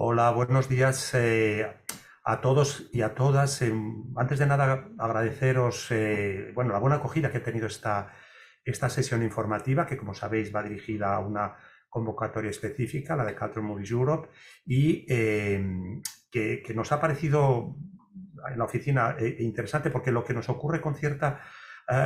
Hola, buenos días eh, a todos y a todas. Eh, antes de nada, agradeceros eh, bueno, la buena acogida que ha tenido esta, esta sesión informativa, que como sabéis va dirigida a una convocatoria específica, la de Cultural Movies Europe, y que, nos ha parecido en la oficina interesante porque lo que nos ocurre con cierta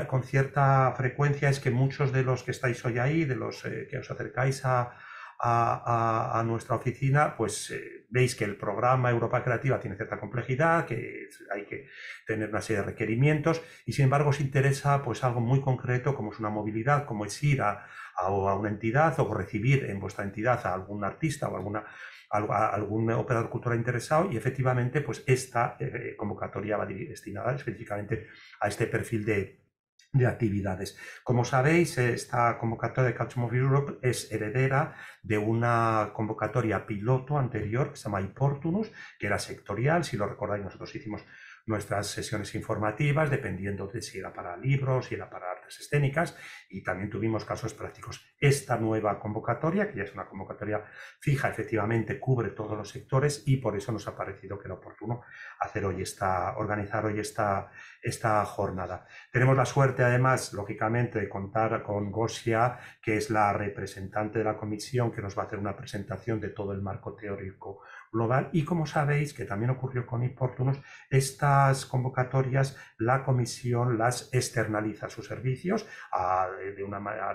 con cierta frecuencia es que muchos de los que estáis hoy ahí, de los que os acercáis a, a, nuestra oficina, pues eh, veis que el programa Europa Creativa tiene cierta complejidad, que hay que tener una serie de requerimientos y sin embargo os interesa pues algo muy concreto como es una movilidad, como es ir a, a una entidad o recibir en vuestra entidad a algún artista o alguna algún operador cultural interesado y efectivamente pues esta eh, convocatoria va destinada específicamente a este perfil de, de actividades. Como sabéis, esta convocatoria de Culture Europe es heredera de una convocatoria piloto anterior que se llama IPORTUNUS, que era sectorial, si lo recordáis nosotros hicimos nuestras sesiones informativas, dependiendo de si era para libros, si era para artes escénicas, y también tuvimos casos prácticos. Esta nueva convocatoria, que ya es una convocatoria fija, efectivamente cubre todos los sectores y por eso nos ha parecido que era oportuno hacer hoy esta, organizar hoy esta, esta jornada. Tenemos la suerte, además, lógicamente, de contar con Gosia, que es la representante de la comisión, que nos va a hacer una presentación de todo el marco teórico global y como sabéis, que también ocurrió con Importunos, estas convocatorias la comisión las externaliza sus servicios a,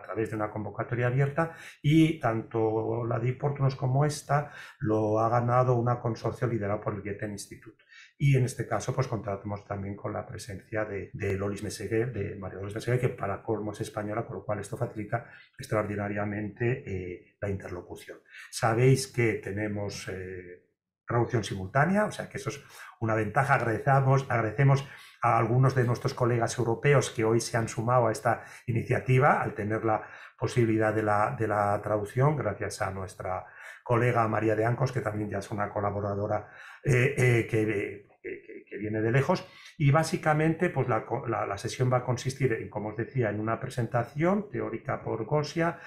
través de una convocatoria abierta y tanto la de Importunos como esta lo ha ganado una consorcio liderado por el Geten Institute. Y en este caso, pues contamos también con la presencia de, Lolis Meseguer, de María Lolis Meseguer, que para colmo es española, con lo cual esto facilita extraordinariamente eh, la interlocución. Sabéis que tenemos eh, traducción simultánea, o sea que eso es una ventaja. Agradecemos, agradecemos a algunos de nuestros colegas europeos que hoy se han sumado a esta iniciativa al tener la posibilidad de la, traducción, gracias a nuestra colega María de Ancos, que también ya es una colaboradora eh, eh, que eh, que viene de lejos. Y básicamente, pues la, sesión va a consistir, en, como os decía, en una presentación teórica por Gosia.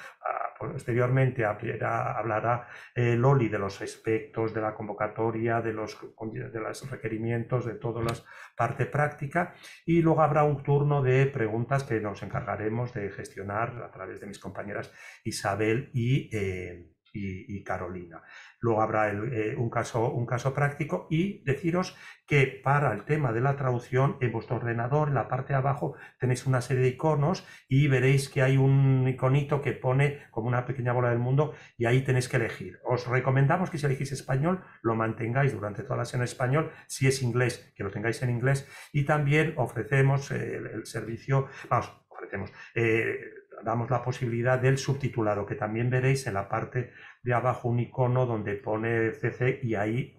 Posteriormente hablará, eh, Loli de los aspectos de la convocatoria, de los, de los requerimientos, de toda la parte práctica. Y luego habrá un turno de preguntas que nos encargaremos de gestionar a través de mis compañeras Isabel y... Eh, y, Carolina. Luego habrá eh, un, caso, un caso práctico y deciros que para el tema de la traducción en vuestro ordenador, en la parte de abajo, tenéis una serie de iconos y veréis que hay un iconito que pone como una pequeña bola del mundo y ahí tenéis que elegir. Os recomendamos que si elegís español, lo mantengáis durante toda la sesión en español, si es inglés, que lo tengáis en inglés y también ofrecemos eh, el, servicio, vamos, ofrecemos. Eh, damos la posibilidad del subtitulado, que también veréis en la parte de abajo un icono donde pone CC y ahí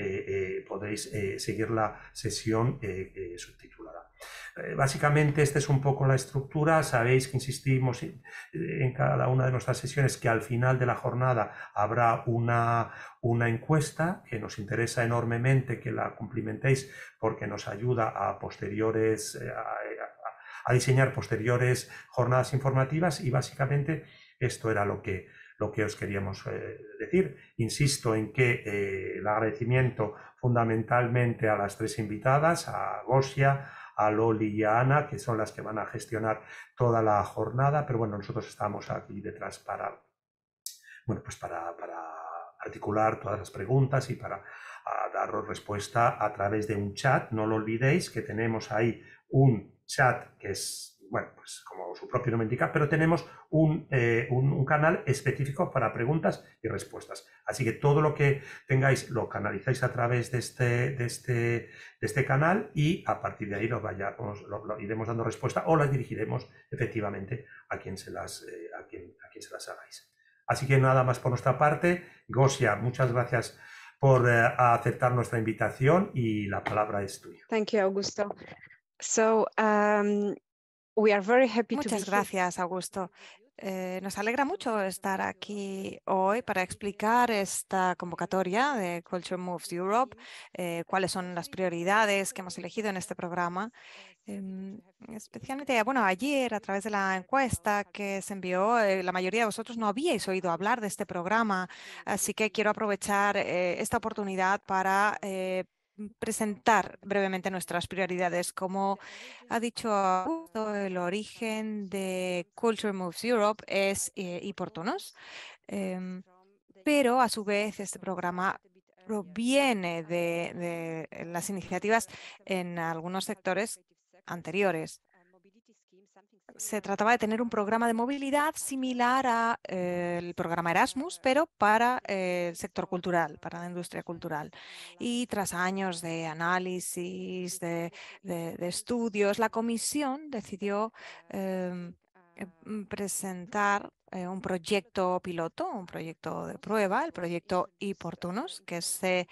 eh, eh, podéis eh, seguir la sesión subtitulada. básicamente esta es un poco la estructura. Sabéis que insistimos en, cada una de nuestras sesiones que al final de la jornada habrá una, una encuesta que nos interesa enormemente que la cumplimentéis porque nos ayuda a posteriores a diseñar posteriores jornadas informativas y básicamente esto era lo que, lo que os queríamos eh, decir. Insisto en que eh, el agradecimiento fundamentalmente a las tres invitadas, a Gosia, a Loli y a Ana, que son las que van a gestionar toda la jornada, pero bueno, nosotros estamos aquí detrás para, bueno, pues para, para articular todas las preguntas y para daros respuesta a través de un chat. No lo olvidéis que tenemos ahí un chat, que es, bueno, pues como su propio nombre indica, pero tenemos eh, un, un, canal específico para preguntas y respuestas. Así que todo lo que tengáis lo canalizáis a través de este, de este, de este canal y a partir de ahí lo, vayamos, lo, iremos dando respuesta o las dirigiremos efectivamente a quien se las, eh, a quien, a quien se las hagáis. Así que nada más por nuestra parte. Gosia, muchas gracias por eh, aceptar nuestra invitación y la palabra es tuya. Thank you, Augusto. So, um, we are very happy Muchas to gracias, Augusto. Eh, nos alegra mucho estar aquí hoy para explicar esta convocatoria de Culture Moves Europe, eh, cuáles son las prioridades que hemos elegido en este programa. Em, especialmente, bueno, ayer a través de la encuesta que se envió, eh, la mayoría de vosotros no habíais oído hablar de este programa, así que quiero aprovechar esta oportunidad para Mm, presentar brevemente nuestras prioridades. Como ha dicho Augusto, el origen de Culture Moves Europe es eh, em, pero a su vez este programa proviene de las iniciativas en algunos sectores anteriores se trataba de tener un programa de movilidad similar al eh, programa Erasmus, pero para eh, el sector cultural, para la industria cultural. Y tras años de análisis, de, estudios, la comisión decidió em, eh, mm, presentar un proyecto piloto, un proyecto de prueba, el proyecto Iportunos, que se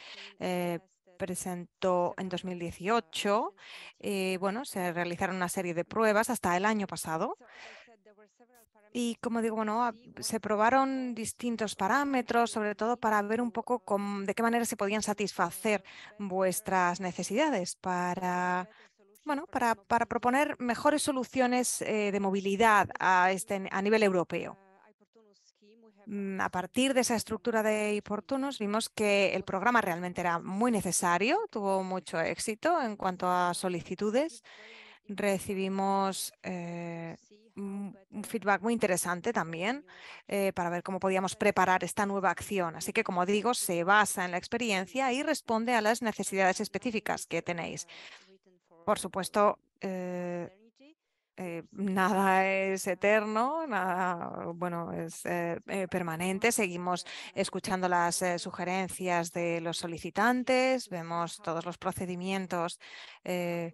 presentó en 2018. Eh, bueno, se realizaron una serie de pruebas hasta el año pasado. Y como digo, bueno, se probaron distintos parámetros, sobre todo para ver un poco de qué manera se podían satisfacer vuestras necesidades para, bueno, para, proponer mejores soluciones eh, de movilidad a este, nivel europeo. Mm, a partir de esa estructura de Importunos vimos que el programa realmente era muy necesario, tuvo mucho éxito en cuanto a solicitudes. Recibimos eh, un feedback muy interesante también eh, para ver cómo podíamos preparar esta nueva acción. Así que, como digo, se basa en la experiencia y responde a las necesidades específicas que tenéis. Por supuesto, eh, eh, nada es eterno, nada bueno es eh, eh, permanente. Seguimos escuchando las sugerencias de los solicitantes, vemos todos los procedimientos de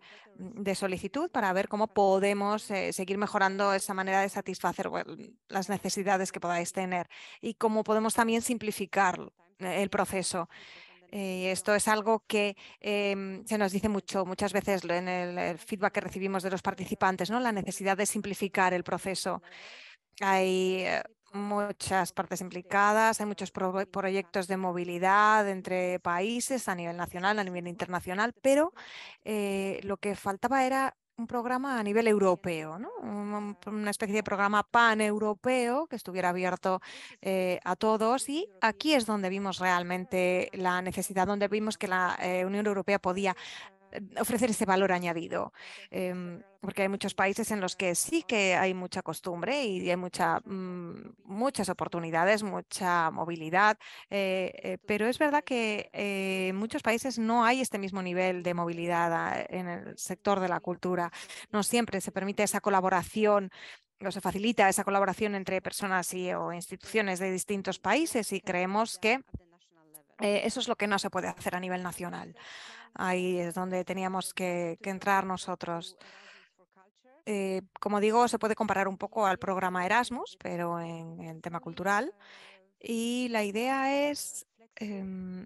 solicitud para ver cómo podemos seguir mejorando esa manera de satisfacer las necesidades que podáis tener y cómo podemos también simplificar el proceso. Y eh, esto es algo que em, se nos dice mucho, muchas veces en el, feedback que recibimos de los participantes, ¿no? la necesidad de simplificar el proceso. Hay eh, muchas partes implicadas, hay muchos proyectos de movilidad entre países a nivel nacional, a nivel internacional, pero eh, lo que faltaba era un programa a nivel europeo, una especie de programa paneuropeo que estuviera abierto eh, a todos y aquí es donde vimos realmente la necesidad, donde vimos que la eh, Unión Europea podía ofrecer ese valor añadido. Em, porque hay muchos países en los que sí que hay mucha costumbre y hay mucha, mm, muchas oportunidades, mucha movilidad, eh, eh, pero es verdad que eh, en muchos países no hay este mismo nivel de movilidad en el sector de la cultura. No siempre se permite esa colaboración o se facilita esa colaboración entre personas o instituciones de distintos países y creemos que eh, eso es lo que no se puede hacer a nivel nacional. Ahí es donde teníamos que, entrar nosotros. Eh, como digo, se puede comparar un poco al programa Erasmus, pero en, el tema cultural. Y la idea es em,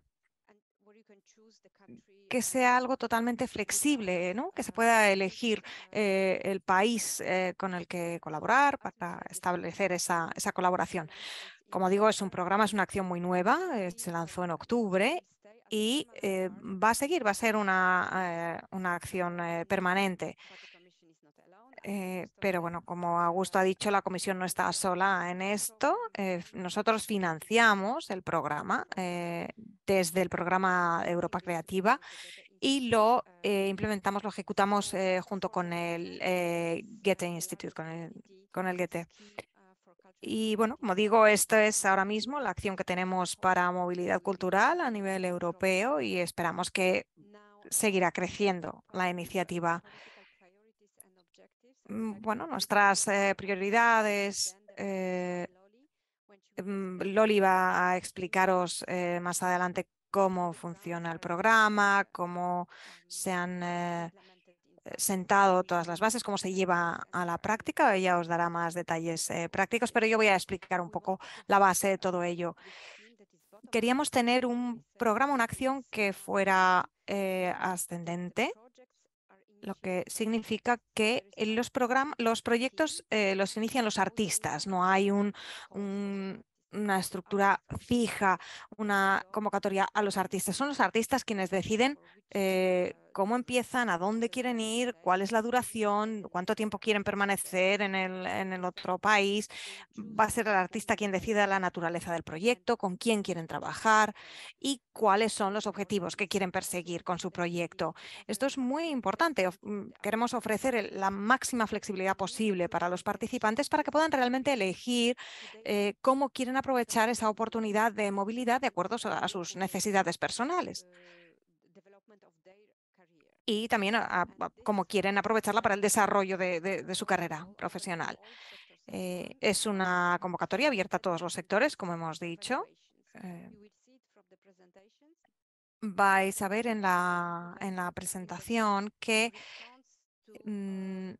que sea algo totalmente flexible, que se pueda elegir eh, el país con el que colaborar para establecer esa, colaboración. Como digo, es un programa, es una acción muy nueva, eh, se lanzó en octubre y eh, va a seguir, va a ser una, eh, acción permanente. pero bueno, como Augusto ha dicho, la comisión no está sola en esto. nosotros financiamos el programa desde el programa Europa Creativa y lo implementamos, lo ejecutamos junto con el eh, Institute, con el, con el Goethe. Y bueno, como digo, esto es ahora mismo la acción que tenemos para movilidad cultural a nivel europeo y esperamos que seguirá creciendo la iniciativa. Mm, bueno, nuestras eh, prioridades. Eh, mm, Loli va a explicaros eh, más adelante cómo funciona el programa, cómo se han sentado todas las bases, cómo se lleva a la práctica. Ella os dará más detalles eh, prácticos, pero yo voy a explicar un poco la base de todo ello. Queríamos tener un programa, una acción que fuera eh, ascendente, lo que significa que los, los proyectos eh, los inician los artistas, no hay una estructura fija, una convocatoria a los artistas. Son los artistas quienes deciden cómo empiezan, a dónde quieren ir, cuál es la duración, cuánto tiempo quieren permanecer en el, otro país. Va a ser el artista quien decida la naturaleza del proyecto, con quién quieren trabajar y cuáles son los objetivos que quieren perseguir con su proyecto. Esto es muy importante. Mm, queremos ofrecer la máxima flexibilidad posible para los participantes para que puedan realmente elegir eh, cómo quieren aprovechar esa oportunidad de movilidad de acuerdo a sus necesidades personales y también a, como quieren aprovecharla para el desarrollo de, su carrera profesional. Eh, es una convocatoria abierta a todos los sectores, como hemos dicho. Eh, vais a ver en la, presentación que mm,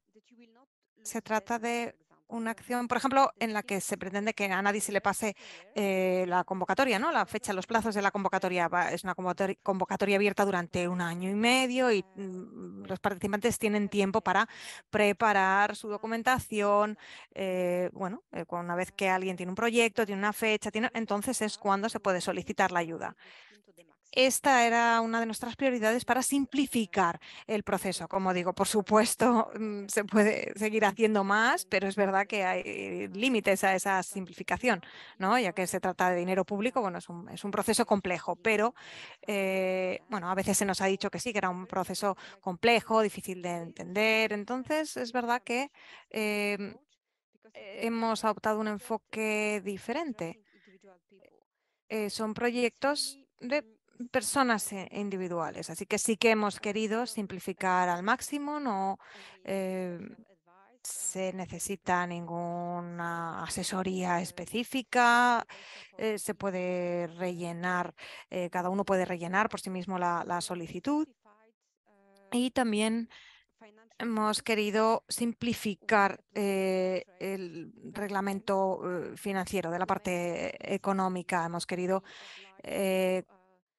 se trata de una acción, por ejemplo, en la que se pretende que a nadie se le pase eh, la convocatoria, ¿no? La fecha, los plazos de la convocatoria. Es una convocatoria, abierta durante un año y medio y mm, los participantes tienen tiempo para preparar su documentación. Eh, bueno, eh, una vez que alguien tiene un proyecto, tiene una fecha, entonces es cuando se puede solicitar la ayuda esta era una de nuestras prioridades para simplificar el proceso. Como digo, por supuesto, mm, se puede seguir haciendo más, pero es verdad que hay límites a esa simplificación, ¿no? Ya que se trata de dinero público, bueno, es un, proceso complejo, pero eh, bueno, a veces se nos ha dicho que sí, que era un proceso complejo, difícil de entender. Entonces, es verdad que em, hemos adoptado un enfoque diferente. Eh, son proyectos de personas eh, individuales. Así que sí que hemos querido simplificar al máximo, no eh, se necesita ninguna asesoría específica, eh, se puede rellenar, cada uno puede rellenar por sí mismo la, solicitud y también hemos querido simplificar el reglamento financiero de la parte económica. Hemos querido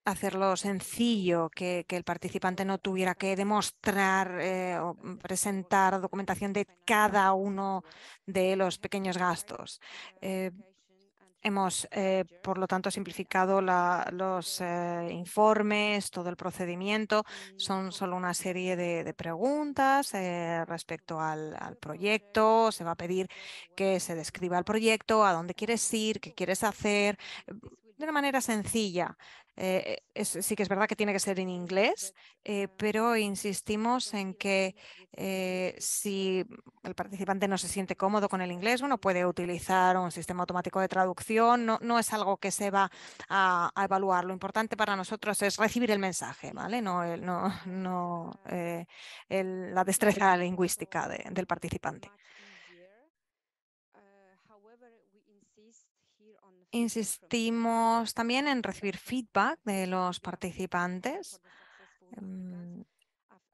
hacerlo sencillo, que, el participante no tuviera que demostrar eh, o presentar documentación de cada uno de los pequeños gastos. Eh, hemos, eh, por lo tanto, simplificado los informes, todo el procedimiento. Son solo una serie de, preguntas respecto al proyecto. Se va a pedir que se describa el proyecto, a dónde quieres ir, qué quieres hacer de una manera sencilla. Eh, sí que es verdad que tiene que ser en inglés, eh, pero insistimos en que eh, si el participante no se siente cómodo con el inglés, uno puede utilizar un sistema automático de traducción, no, es algo que se va a, evaluar. Lo importante para nosotros es recibir el mensaje, ¿vale? No, la destreza lingüística del participante. Insistimos también en recibir feedback de los participantes. Em,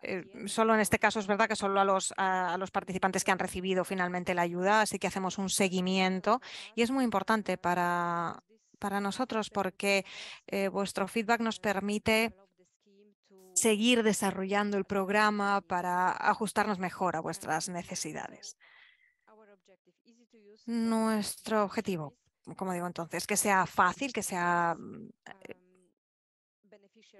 eh, solo en este caso es verdad que solo a los, los, participantes que han recibido finalmente la ayuda, así que hacemos un seguimiento y es muy importante para, para nosotros porque eh, vuestro feedback nos permite seguir desarrollando el programa para ajustarnos mejor a vuestras necesidades. Nuestro objetivo, como digo entonces, que sea fácil, que sea mm, eh,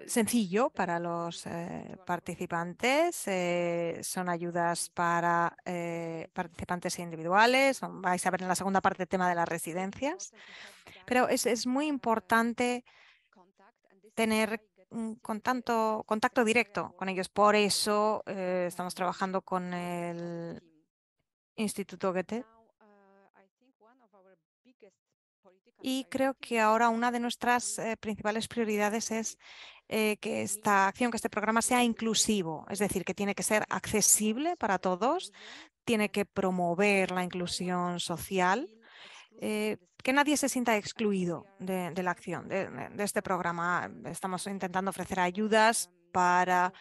sencillo para los eh, participantes. Eh, son ayudas para participantes individuales. Vais a ver en la segunda parte el tema de las residencias. Pero es, muy importante tener con contacto directo con ellos. Por eso estamos trabajando con el Instituto Goethe Y creo que ahora una de nuestras eh, principales prioridades es eh, que esta acción, que este programa sea inclusivo, es decir, que tiene que ser accesible para todos, tiene que promover la inclusión social, eh, que nadie se sienta excluido de, la acción, de, este programa. Estamos intentando ofrecer ayudas para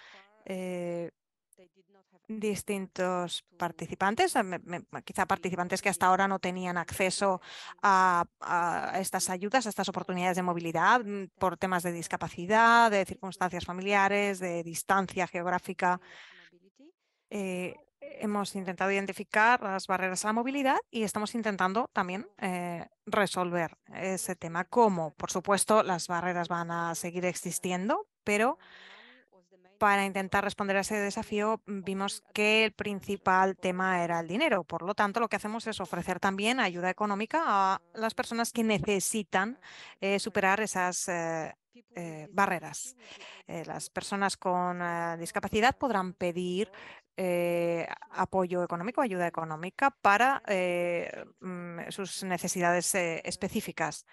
distintos participantes, eh, quizá participantes que hasta ahora no tenían acceso a, estas ayudas, a estas oportunidades de movilidad mm, por temas de discapacidad, de circunstancias familiares, de distancia geográfica. Eh, hemos intentado identificar las barreras a la movilidad y estamos intentando también eh, resolver ese tema. como Por supuesto, las barreras van a seguir existiendo, pero para intentar responder a ese desafío mm, vimos que el principal tema era el dinero. Por lo tanto, lo que hacemos es ofrecer también ayuda económica a las personas que necesitan eh, superar esas eh, eh, barreras. las personas con discapacidad podrán pedir apoyo económico, ayuda económica para mm, sus necesidades específicas.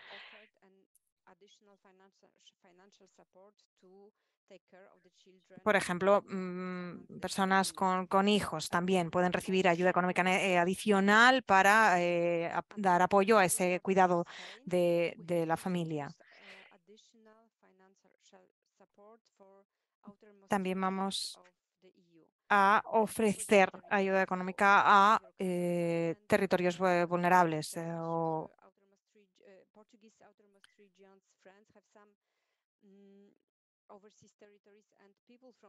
Por ejemplo, mm, personas con, hijos también pueden recibir ayuda económica eh, eh, adicional para eh, dar apoyo a ese cuidado de, la familia. También vamos e a ofrecer ayuda económica a territorios vulnerables o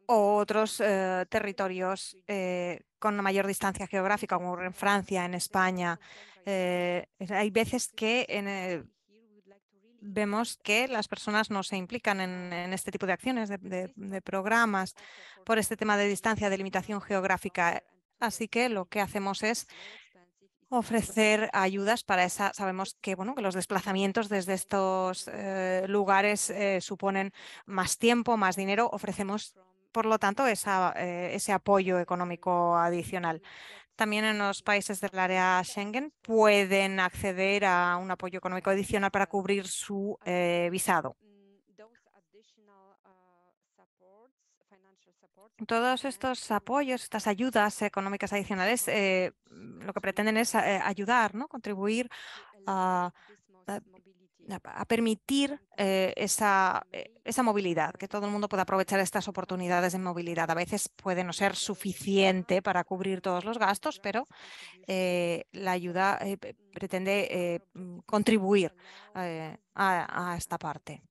o otros eh, territorios eh, con mayor distancia geográfica, como en Francia, en España. Eh, hay veces que vemos que las personas no se implican en, este tipo de acciones, de programas, por este tema de distancia, de limitación geográfica. Así que lo que hacemos es ofrecer ayudas para esa. Sabemos que, bueno, que los desplazamientos desde estos eh, lugares eh, suponen más tiempo, más dinero. Ofrecemos, por lo tanto, eh, ese apoyo económico adicional. También en los países del área Schengen pueden acceder a un apoyo económico adicional para cubrir su visado. todos estos apoyos, estas ayudas económicas adicionales, eh, mm, lo que pretenden es eh, ayudar, ¿no? contribuir a, permitir eh, esa, movilidad, que todo el mundo pueda aprovechar estas oportunidades de movilidad. A veces puede no ser suficiente para cubrir todos los gastos, pero la ayuda pretende mm, contribuir a esta parte.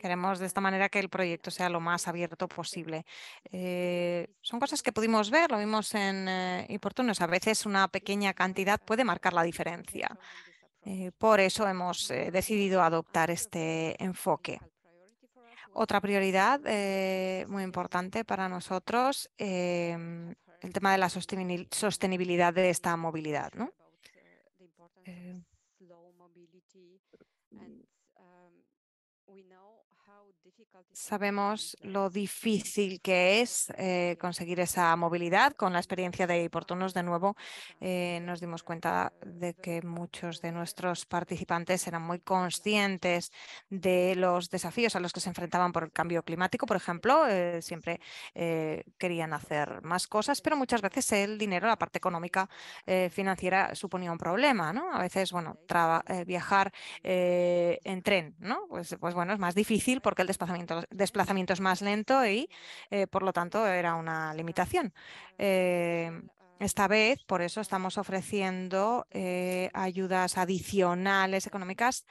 Queremos de esta manera que el proyecto sea lo más abierto posible. Eh, son cosas que pudimos ver, lo vimos en eh, Importunos. A veces una pequeña cantidad puede marcar la diferencia. Eh, por eso hemos decidido adoptar este enfoque. Otra prioridad muy importante para nosotros, em, el tema de la sostenibilidad de esta movilidad. ¿no? we know Sabemos lo difícil que es eh, conseguir esa movilidad. Con la experiencia de Portunos, de nuevo, eh, nos dimos cuenta de que muchos de nuestros participantes eran muy conscientes de los desafíos a los que se enfrentaban por el cambio climático, por ejemplo. Eh, siempre querían hacer más cosas, pero muchas veces el dinero, la parte económica financiera, suponía un problema. ¿no? A veces, bueno, viajar en tren, ¿no? Pues, pues bueno, es más difícil porque el desplazamiento desplazamientos, más lento y, eh, por lo tanto, era una limitación. Em, esta vez, por eso, estamos ofreciendo eh, ayudas adicionales económicas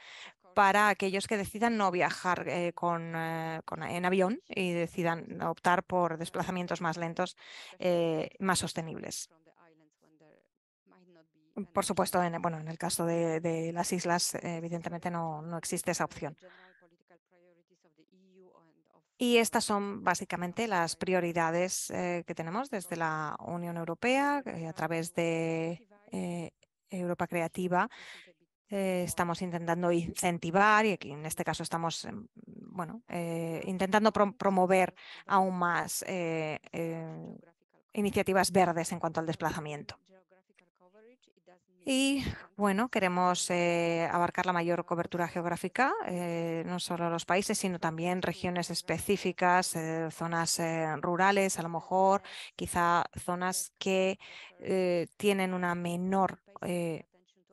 para aquellos que decidan no viajar eh, en avión y decidan optar por desplazamientos más lentos, más sostenibles. Por supuesto, en, bueno, en el caso de, las islas, evidentemente no existe esa opción. Y estas son básicamente las prioridades eh, que tenemos desde la Unión Europea eh, a través de eh, Europa Creativa. estamos intentando incentivar y en este caso estamos em, bueno, intentando promover aún más iniciativas verdes en cuanto al desplazamiento. Y bueno, queremos eh, abarcar la mayor cobertura geográfica, eh, no solo los países, sino también regiones específicas, eh, zonas rurales, a lo mejor, quizá zonas que tienen una menor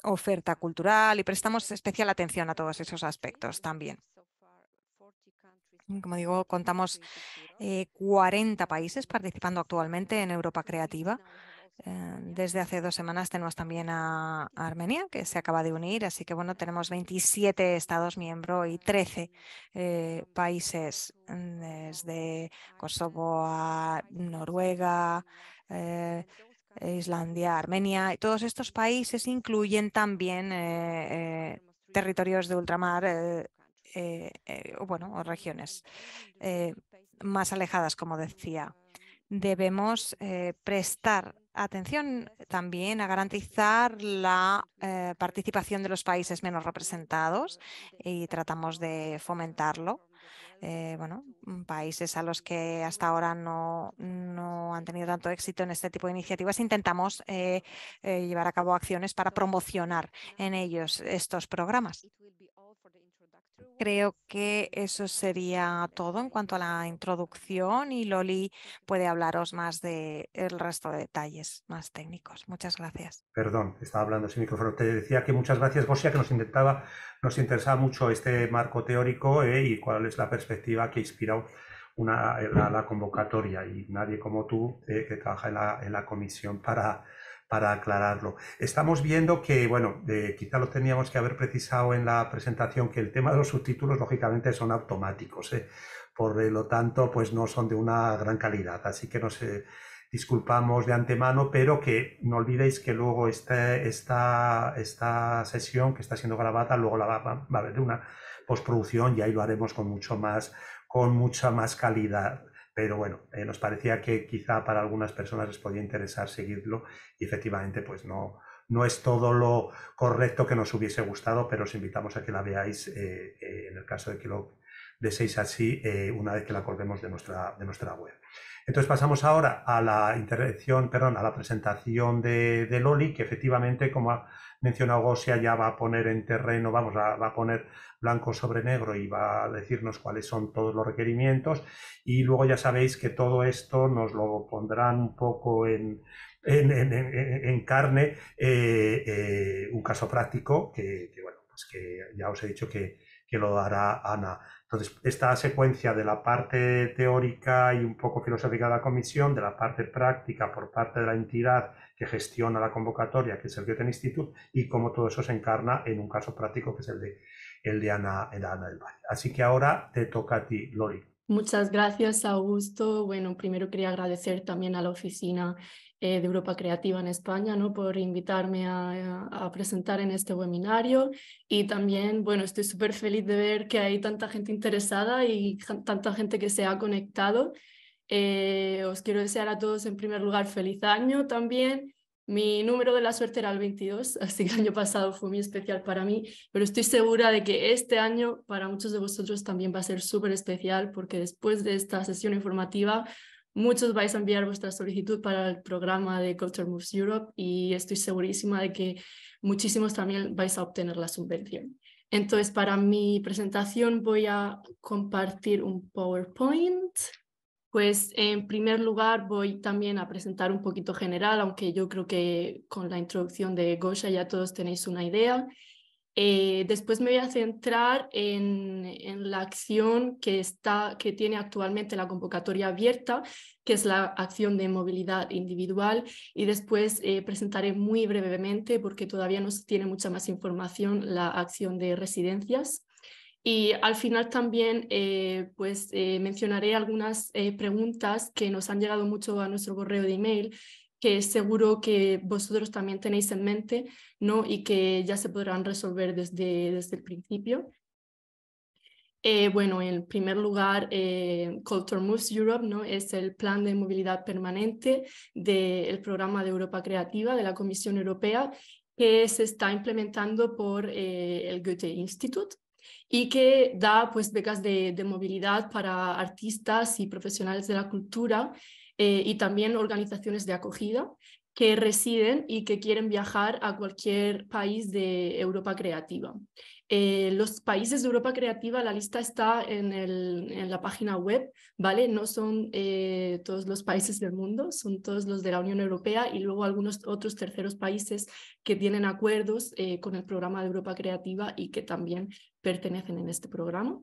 oferta cultural y prestamos especial atención a todos esos aspectos también. Como digo, contamos 40 países participando actualmente en Europa Creativa. Em, desde hace dos semanas tenemos también a Armenia, que se acaba de unir, así que bueno, tenemos 27 Estados miembros y 13 eh, países, mm, desde Kosovo a Noruega, eh, Islandia, Armenia, y todos estos países incluyen también eh, territorios de ultramar, o bueno, o regiones más alejadas, como decía. Debemos prestar atención también a garantizar la eh, participación de los países menos representados y tratamos de fomentarlo. Eh, bueno, mm, países a los que hasta ahora no, han tenido tanto éxito en este tipo de iniciativas, intentamos eh, llevar a cabo acciones para promocionar en ellos estos programas. Creo que eso sería todo en cuanto a la introducción y Loli puede hablaros más del resto de detalles más técnicos. Muchas gracias. Perdón, estaba hablando sin micrófono. Te decía que muchas gracias, Bosia, que nos intentaba, nos interesaba mucho este marco teórico eh, y cuál es la perspectiva que ha inspirado una, la, convocatoria. Y nadie como tú, eh, que trabaja en la comisión para para aclararlo. Estamos viendo que, bueno, eh, quizá lo teníamos que haber precisado en la presentación, que el tema de los subtítulos, lógicamente, son automáticos. ¿eh? Por lo tanto, pues no son de una gran calidad. Así que nos eh, disculpamos de antemano, pero que no olvidéis que luego esta, esta, esta sesión que está siendo grabada, luego la va, va a haber una postproducción y ahí lo haremos con mucho más, con mucha más calidad pero bueno, eh, nos parecía que quizá para algunas personas les podía interesar seguirlo y efectivamente pues no, no es todo lo correcto que nos hubiese gustado, pero os invitamos a que la veáis eh, eh, en el caso de que lo deseéis así una vez que la colguemos de nuestra, de nuestra web. Entonces pasamos ahora a la intervención, perdón, a la presentación de, de Loli, que efectivamente, como ha Menciona Gosia ya va a poner en terreno, vamos, va, a poner blanco sobre negro y va a decirnos cuáles son todos los requerimientos. Y luego ya sabéis que todo esto nos lo pondrán un poco en, carne eh, eh, un caso práctico que, bueno, pues que ya os he dicho que, que lo dará Ana. Entonces, esta secuencia de la parte teórica y un poco filosófica de la comisión, de la parte práctica por parte de la entidad que gestiona la convocatoria, que es el Goethe Institute, y cómo todo eso se encarna en un caso práctico que es el de, el de, Ana, Ana del Valle. Así que ahora te toca a ti, Lori. Muchas gracias, Augusto. Bueno, primero quería agradecer también a la oficina eh, de Europa Creativa en España ¿no? por invitarme a, a presentar en este webinario. Y también, bueno, estoy súper feliz de ver que hay tanta gente interesada y tanta gente que se ha conectado. Eh, os quiero desear a todos en primer lugar feliz año también. Mi número de la suerte era el 22, así que el año pasado fue muy especial para mí, pero estoy segura de que este año para muchos de vosotros también va a ser súper especial porque después de esta sesión informativa muchos vais a enviar vuestra solicitud para el programa de Culture Moves Europe y estoy segurísima de que muchísimos también vais a obtener la subvención. Entonces, para mi presentación voy a compartir un PowerPoint. Pues en primer lugar voy también a presentar un poquito general, aunque yo creo que con la introducción de Gosha ya todos tenéis una idea. Eh, después me voy a centrar en, la acción que, está, que tiene actualmente la convocatoria abierta, que es la acción de movilidad individual, y después eh, presentaré muy brevemente, porque todavía no se tiene mucha más información, la acción de residencias. Y al final también eh, pues, eh, mencionaré algunas eh, preguntas que nos han llegado mucho a nuestro correo de email, que seguro que vosotros también tenéis en mente ¿no? y que ya se podrán resolver desde, desde el principio. bueno, en primer lugar, Culture Moves Europe ¿no? es el plan de movilidad permanente del programa de Europa Creativa de la Comisión Europea que se está implementando por el Goethe Institute y que da pues, becas de, movilidad para artistas y profesionales de la cultura eh, y también organizaciones de acogida que residen y que quieren viajar a cualquier país de Europa Creativa. Eh, los países de Europa Creativa, la lista está en, el, en la página web, ¿vale? No son eh, todos los países del mundo, son todos los de la Unión Europea y luego algunos otros terceros países que tienen acuerdos eh, con el programa de Europa Creativa y que también pertenecen en este programa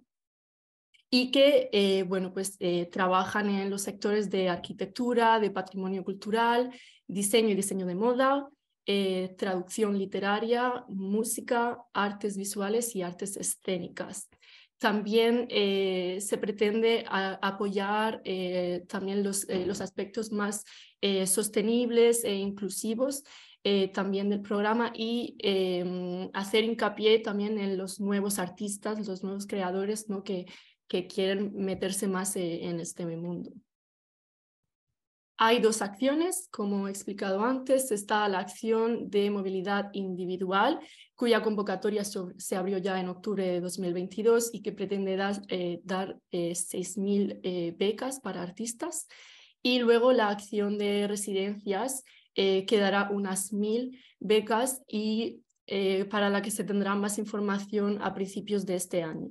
y que, eh, bueno, pues eh, trabajan en los sectores de arquitectura, de patrimonio cultural, diseño y diseño de moda, eh, traducción literaria, música, artes visuales y artes escénicas. También se pretende apoyar también los, los, aspectos más sostenibles e inclusivos también del programa y em, hacer hincapié también en los nuevos artistas, los nuevos creadores ¿no? que, que quieren meterse más e, en este mundo. Hay dos acciones, como he explicado antes. Está la acción de movilidad individual, cuya convocatoria se abrió ya en octubre de 2022 y que pretende dar, 6.000 eh, eh, eh, becas para artistas. Y luego la acción de residencias, que dará unas 1.000 becas y para la que se tendrá más información a principios de este año.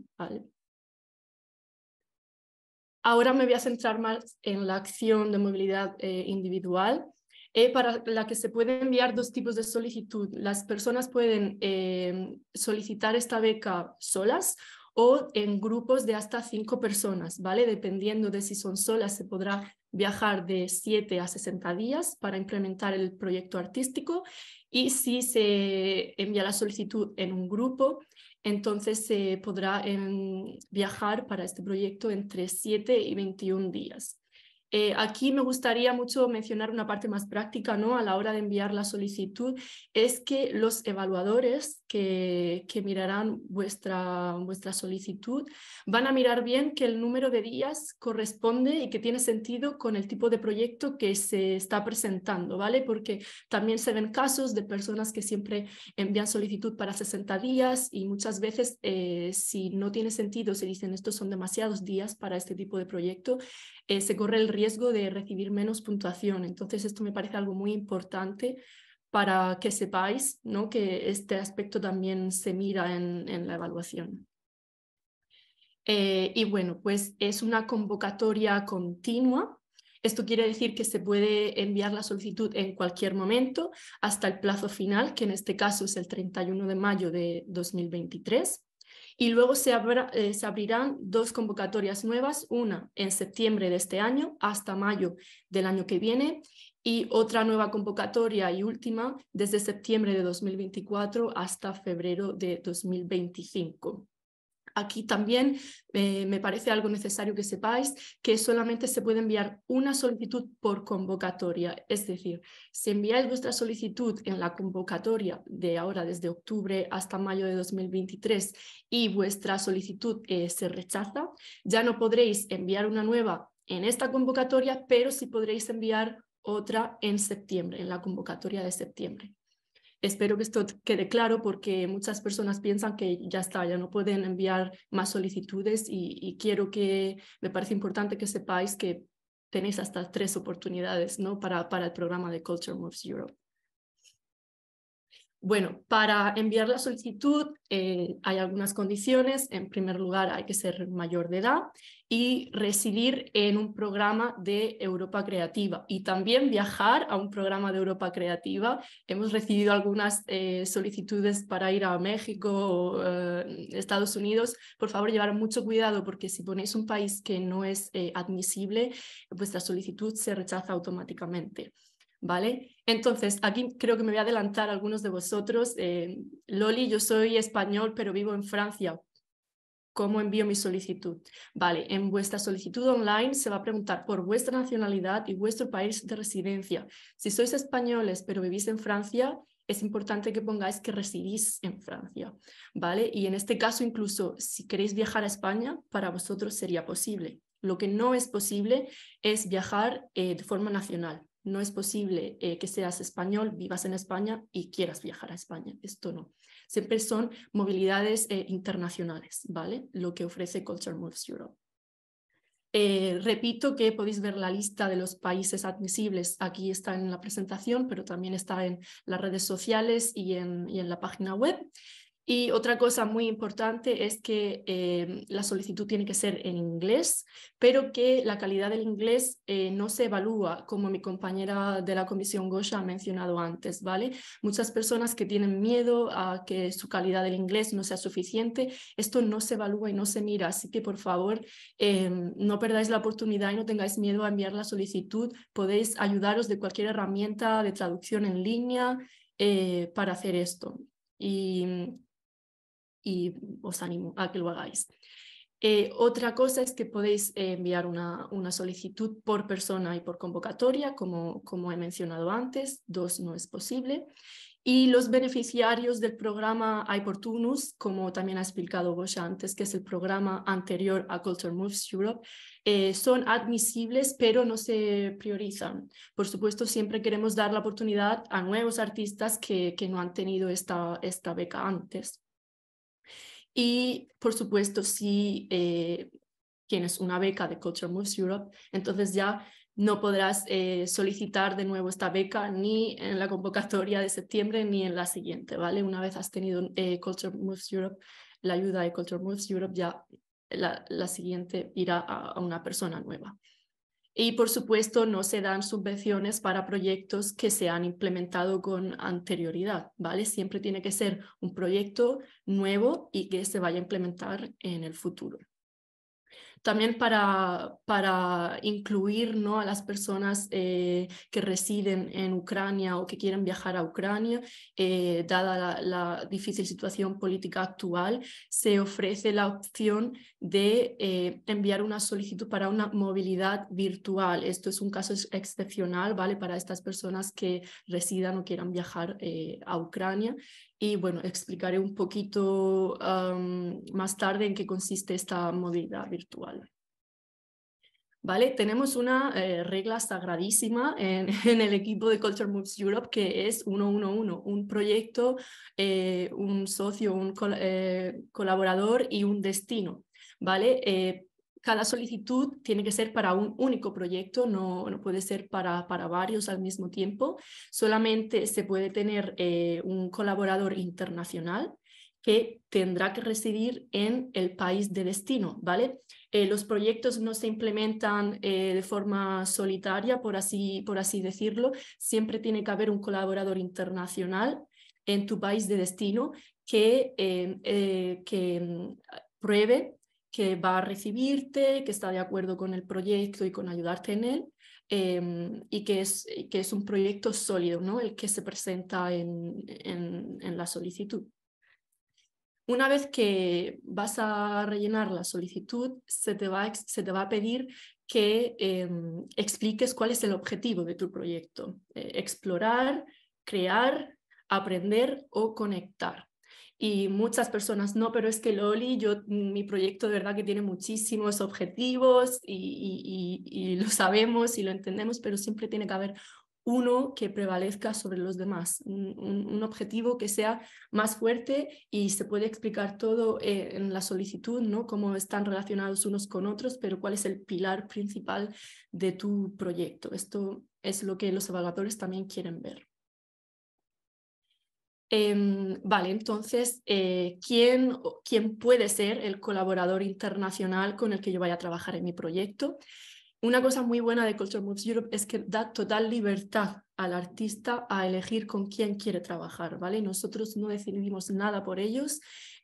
Ahora me voy a centrar más en la acción de movilidad eh, individual, eh, para la que se pueden enviar dos tipos de solicitud. Las personas pueden eh, solicitar esta beca solas o en grupos de hasta cinco personas, ¿vale? Dependiendo de si son solas, se podrá viajar de 7 a 60 días para implementar el proyecto artístico y si se envía la solicitud en un grupo, entonces se podrá em, viajar para este proyecto entre 7 y 21 días. Eh, aquí me gustaría mucho mencionar una parte más práctica ¿no? a la hora de enviar la solicitud, es que los evaluadores que, mirarán vuestra, vuestra solicitud, van a mirar bien que el número de días corresponde y que tiene sentido con el tipo de proyecto que se está presentando, ¿vale? Porque también se ven casos de personas que siempre envían solicitud para 60 días y muchas veces eh, si no tiene sentido, se dicen estos son demasiados días para este tipo de proyecto, eh, se corre el riesgo de recibir menos puntuación. Entonces, esto me parece algo muy importante para que sepáis ¿no? que este aspecto también se mira en, la evaluación. Eh, y bueno, pues es una convocatoria continua. Esto quiere decir que se puede enviar la solicitud en cualquier momento hasta el plazo final, que en este caso es el 31 de mayo de 2023. Y luego eh, se abrirán dos convocatorias nuevas, una en septiembre de este año hasta mayo del año que viene y otra nueva convocatoria y última desde septiembre de 2024 hasta febrero de 2025. Aquí también eh, me parece algo necesario que sepáis que solamente se puede enviar una solicitud por convocatoria. Es decir, si enviáis vuestra solicitud en la convocatoria de ahora desde octubre hasta mayo de 2023 y vuestra solicitud eh, se rechaza, ya no podréis enviar una nueva en esta convocatoria, pero sí podréis enviar otra en septiembre, en la convocatoria de septiembre. Espero que esto quede claro porque muchas personas piensan que ya está, ya no pueden enviar más solicitudes y, quiero que, me parece importante que sepáis que tenéis hasta tres oportunidades ¿no? para, para el programa de Culture Moves Europe. Bueno, para enviar la solicitud eh, hay algunas condiciones. En primer lugar, hay que ser mayor de edad y residir en un programa de Europa Creativa y también viajar a un programa de Europa Creativa. Hemos recibido algunas eh, solicitudes para ir a México o eh, Estados Unidos. Por favor, llevar mucho cuidado porque si ponéis un país que no es admisible, vuestra solicitud se rechaza automáticamente. ¿vale? Entonces, aquí creo que me voy a adelantar a algunos de vosotros. Eh, Loli, yo soy español, pero vivo en Francia. ¿Cómo envío mi solicitud? Vale, en vuestra solicitud online se va a preguntar por vuestra nacionalidad y vuestro país de residencia. Si sois españoles, pero vivís en Francia, es importante que pongáis que residís en Francia, ¿vale? Y en este caso, incluso si queréis viajar a España, para vosotros sería posible. Lo que no es posible es viajar eh, de forma nacional, no es posible eh, que seas español, vivas en España y quieras viajar a España. Esto no. Siempre son movilidades eh, internacionales, ¿vale? Lo que ofrece Culture Moves Europe. Eh, repito que podéis ver la lista de los países admisibles. Aquí está en la presentación, pero también está en las redes sociales y en la página web. Y otra cosa muy importante es que eh, la solicitud tiene que ser en inglés, pero que la calidad del inglés eh, no se evalúa, como mi compañera de la Comisión Gosha ha mencionado antes, ¿vale? Muchas personas que tienen miedo a que su calidad del inglés no sea suficiente, esto no se evalúa y no se mira, así que por favor eh, no perdáis la oportunidad y no tengáis miedo a enviar la solicitud, podéis ayudaros de cualquier herramienta de traducción en línea para hacer esto. Y y os animo a que lo hagáis. Eh, otra cosa es que podéis eh, enviar una, una, solicitud por persona y por convocatoria, como, como he mencionado antes, dos no es posible. Y los beneficiarios del programa iPortunus, como también ha explicado vos antes, que es el programa anterior a Culture Moves Europe, eh, son admisibles, pero no se priorizan. Por supuesto, siempre queremos dar la oportunidad a nuevos artistas que, que no han tenido esta, esta beca antes. Y por supuesto, si eh, tienes una beca de Culture Moves Europe, entonces ya no podrás eh, solicitar de nuevo esta beca ni en la convocatoria de septiembre ni en la siguiente, ¿vale? Una vez has tenido eh, Europe, la ayuda de Culture Moves Europe, ya la, la siguiente irá a una persona nueva. Y por supuesto, no se dan subvenciones para proyectos que se han implementado con anterioridad, ¿vale? Siempre tiene que ser un proyecto nuevo y que se vaya a implementar en el futuro. También para, para incluir ¿no? a las personas eh, que residen en Ucrania o que quieren viajar a Ucrania, eh, dada la, difícil situación política actual, se ofrece la opción de eh, enviar una solicitud para una movilidad virtual. Esto es un caso excepcional ¿vale? para estas personas que residan o quieran viajar a Ucrania. Y bueno, explicaré un poquito más tarde en qué consiste esta modalidad virtual. ¿Vale? Tenemos una eh, regla sagradísima en, el equipo de Culture Moves Europe que es 111, un proyecto, eh, un socio, un eh, colaborador y un destino. ¿Vale? cada solicitud tiene que ser para un único proyecto, no, no puede ser para, para, varios al mismo tiempo. Solamente se puede tener eh, un colaborador internacional que tendrá que residir en el país de destino, ¿vale? Eh, los proyectos no se implementan eh, de forma solitaria, por así, por así decirlo. Siempre tiene que haber un colaborador internacional en tu país de destino que, que mm, pruebe que va a recibirte, que está de acuerdo con el proyecto y con ayudarte en él, em, y que es, que es un proyecto sólido, ¿no? el que se presenta en, la solicitud. Una vez que vas a rellenar la solicitud, se te va, a pedir que em, expliques cuál es el objetivo de tu proyecto. Eh, explorar, crear, aprender o conectar y muchas personas no, pero es que Loli, yo, mm, mi proyecto de verdad que tiene muchísimos objetivos y, lo sabemos y lo entendemos, pero siempre tiene que haber uno que prevalezca sobre los demás, un, objetivo que sea más fuerte y se puede explicar todo eh, en la solicitud, ¿no? Cómo están relacionados unos con otros, pero cuál es el pilar principal de tu proyecto. Esto es lo que los evaluadores también quieren ver. Em, vale, entonces, eh, ¿quién, ¿quién puede ser el colaborador internacional con el que yo vaya a trabajar en mi proyecto? Una cosa muy buena de Culture Moves Europe es que da total libertad al artista a elegir con quién quiere trabajar, ¿vale? Nosotros no decidimos nada por ellos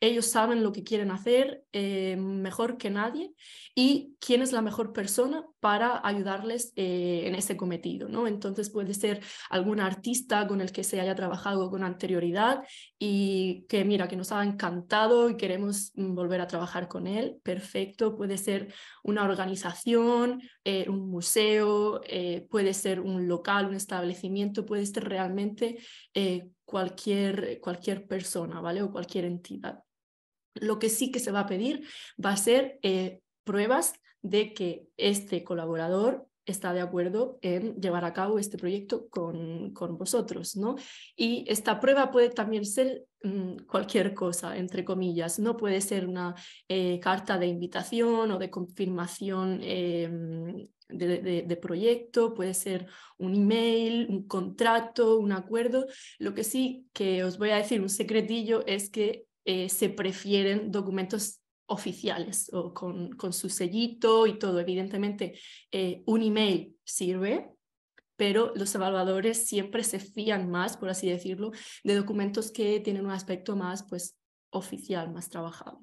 ellos saben lo que quieren hacer eh, mejor que nadie y quién es la mejor persona para ayudarles eh, en ese cometido, ¿no? Entonces puede ser algún artista con el que se haya trabajado con anterioridad y que mira, que nos ha encantado y queremos mm, volver a trabajar con él, perfecto, puede ser una organización, eh, un museo, puede ser un local, un establecimiento, puede ser realmente cualquier, cualquier persona, ¿vale? O cualquier entidad. Lo que sí que se va a pedir va a ser eh, pruebas de que este colaborador está de acuerdo en llevar a cabo este proyecto con, con vosotros, ¿no? Y esta prueba puede también ser mm, cualquier cosa, entre comillas, no puede ser una eh, carta de invitación o de confirmación eh, de, proyecto, puede ser un email, un contrato, un acuerdo. Lo que sí que os voy a decir, un secretillo, es que eh, se prefieren documentos oficiales o con, su sellito y todo. Evidentemente, eh, un email sirve, pero los evaluadores siempre se fían más, por así decirlo, de documentos que tienen un aspecto más pues, oficial, más trabajado.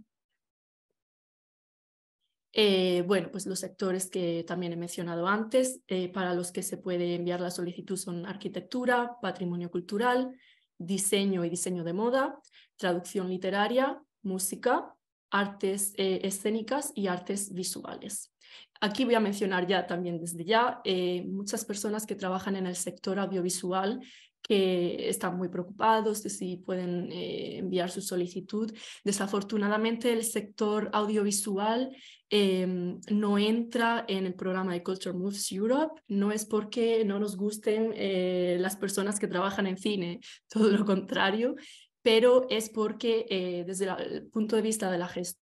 Eh, bueno, pues los sectores que también he mencionado antes, para los que se puede enviar la solicitud son arquitectura, patrimonio cultural, diseño y diseño de moda, traducción literaria, música, artes eh, escénicas y artes visuales. Aquí voy a mencionar ya también desde ya eh, muchas personas que trabajan en el sector audiovisual que están muy preocupados de si pueden eh, enviar su solicitud. Desafortunadamente, el sector audiovisual em, no entra en el programa de Culture Moves Europe. No es porque no nos gusten eh, las personas que trabajan en cine, todo lo contrario, pero es porque eh, desde el punto de vista de la gestión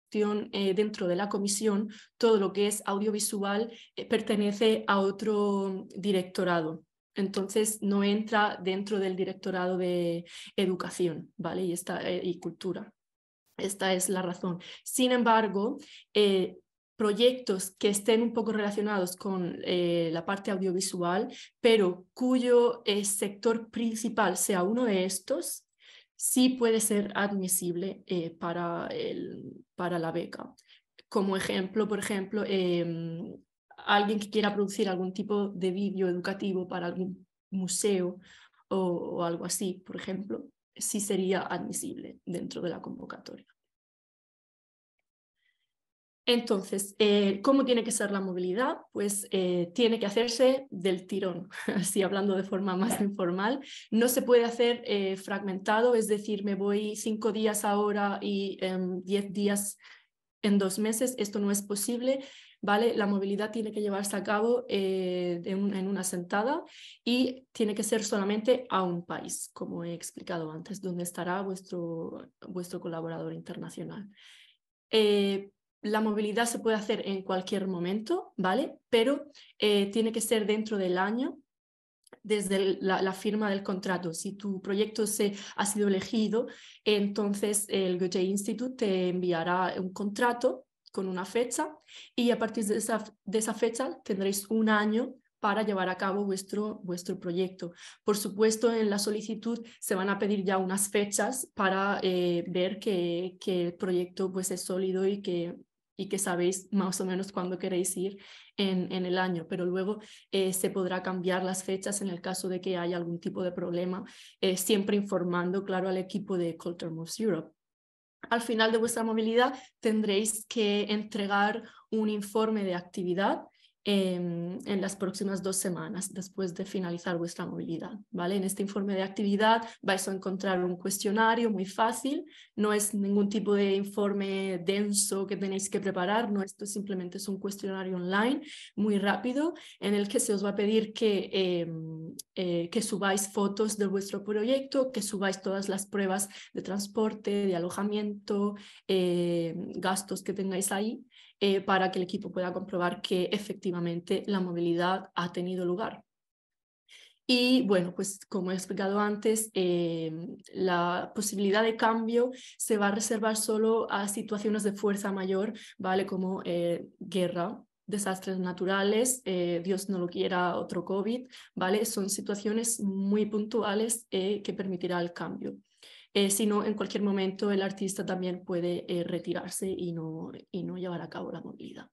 dentro de la comisión, todo lo que es audiovisual pertenece a otro directorado entonces no entra dentro del directorado de educación, ¿vale? Y, esta, eh, y cultura. Esta es la razón. Sin embargo, eh, proyectos que estén un poco relacionados con eh, la parte audiovisual, pero cuyo sector principal sea uno de estos, sí puede ser admisible para, el, para la beca. Como ejemplo, por ejemplo, em, alguien que quiera producir algún tipo de vídeo educativo para algún museo o, algo así, por ejemplo, sí sería admisible dentro de la convocatoria. Entonces, eh, ¿cómo tiene que ser la movilidad? Pues eh, tiene que hacerse del tirón, así hablando de forma más informal. No se puede hacer eh, fragmentado, es decir, me voy cinco días ahora y em, diez días en dos meses. Esto no es posible. ¿vale? La movilidad tiene que llevarse a cabo eh, en, una, sentada y tiene que ser solamente a un país, como he explicado antes, donde estará vuestro, vuestro colaborador internacional. Eh, la movilidad se puede hacer en cualquier momento, ¿vale? Pero eh, tiene que ser dentro del año desde la, firma del contrato. Si tu proyecto se, ha sido elegido, entonces el Goethe Institute te enviará un contrato con una fecha y a partir de esa, de esa fecha tendréis un año para llevar a cabo vuestro, vuestro proyecto. Por supuesto, en la solicitud se van a pedir ya unas fechas para eh, ver que, que, el proyecto pues, es sólido y que, y que sabéis más o menos cuándo queréis ir en, en el año, pero luego eh, se podrá cambiar las fechas en el caso de que haya algún tipo de problema, eh, siempre informando, claro, al equipo de Culture Moves Europe al final de vuestra movilidad tendréis que entregar un informe de actividad Em, en las próximas dos semanas después de finalizar vuestra movilidad. ¿vale? En este informe de actividad vais a encontrar un cuestionario muy fácil, no es ningún tipo de informe denso que tenéis que preparar, no, esto simplemente es un cuestionario online muy rápido en el que se os va a pedir que, em, eh, que subáis fotos de vuestro proyecto, que subáis todas las pruebas de transporte, de alojamiento, em, gastos que tengáis ahí eh, para que el equipo pueda comprobar que efectivamente la movilidad ha tenido lugar. Y bueno, pues como he explicado antes, eh, la posibilidad de cambio se va a reservar solo a situaciones de fuerza mayor, ¿vale? Como eh, guerra, desastres naturales, Dios no lo quiera, otro COVID, ¿vale? Son situaciones muy puntuales que permitirá el cambio eh, sino en cualquier momento el artista también puede eh, retirarse y no, y no llevar a cabo la movilidad.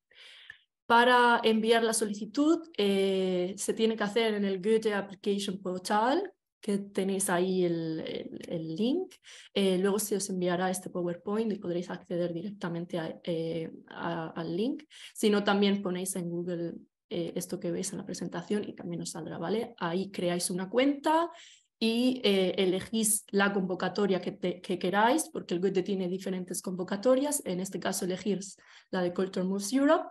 Para enviar la solicitud eh, se tiene que hacer en el Goethe Application Portal, que tenéis ahí el, link. Eh, luego se os enviará este PowerPoint y podréis acceder directamente al link. Si no, también ponéis en Google esto que veis en la presentación y también os saldrá, ¿vale? Ahí creáis una cuenta y eh, elegís la convocatoria que, que, queráis, porque el Goethe tiene diferentes convocatorias, en este caso elegís la de Culture Moves Europe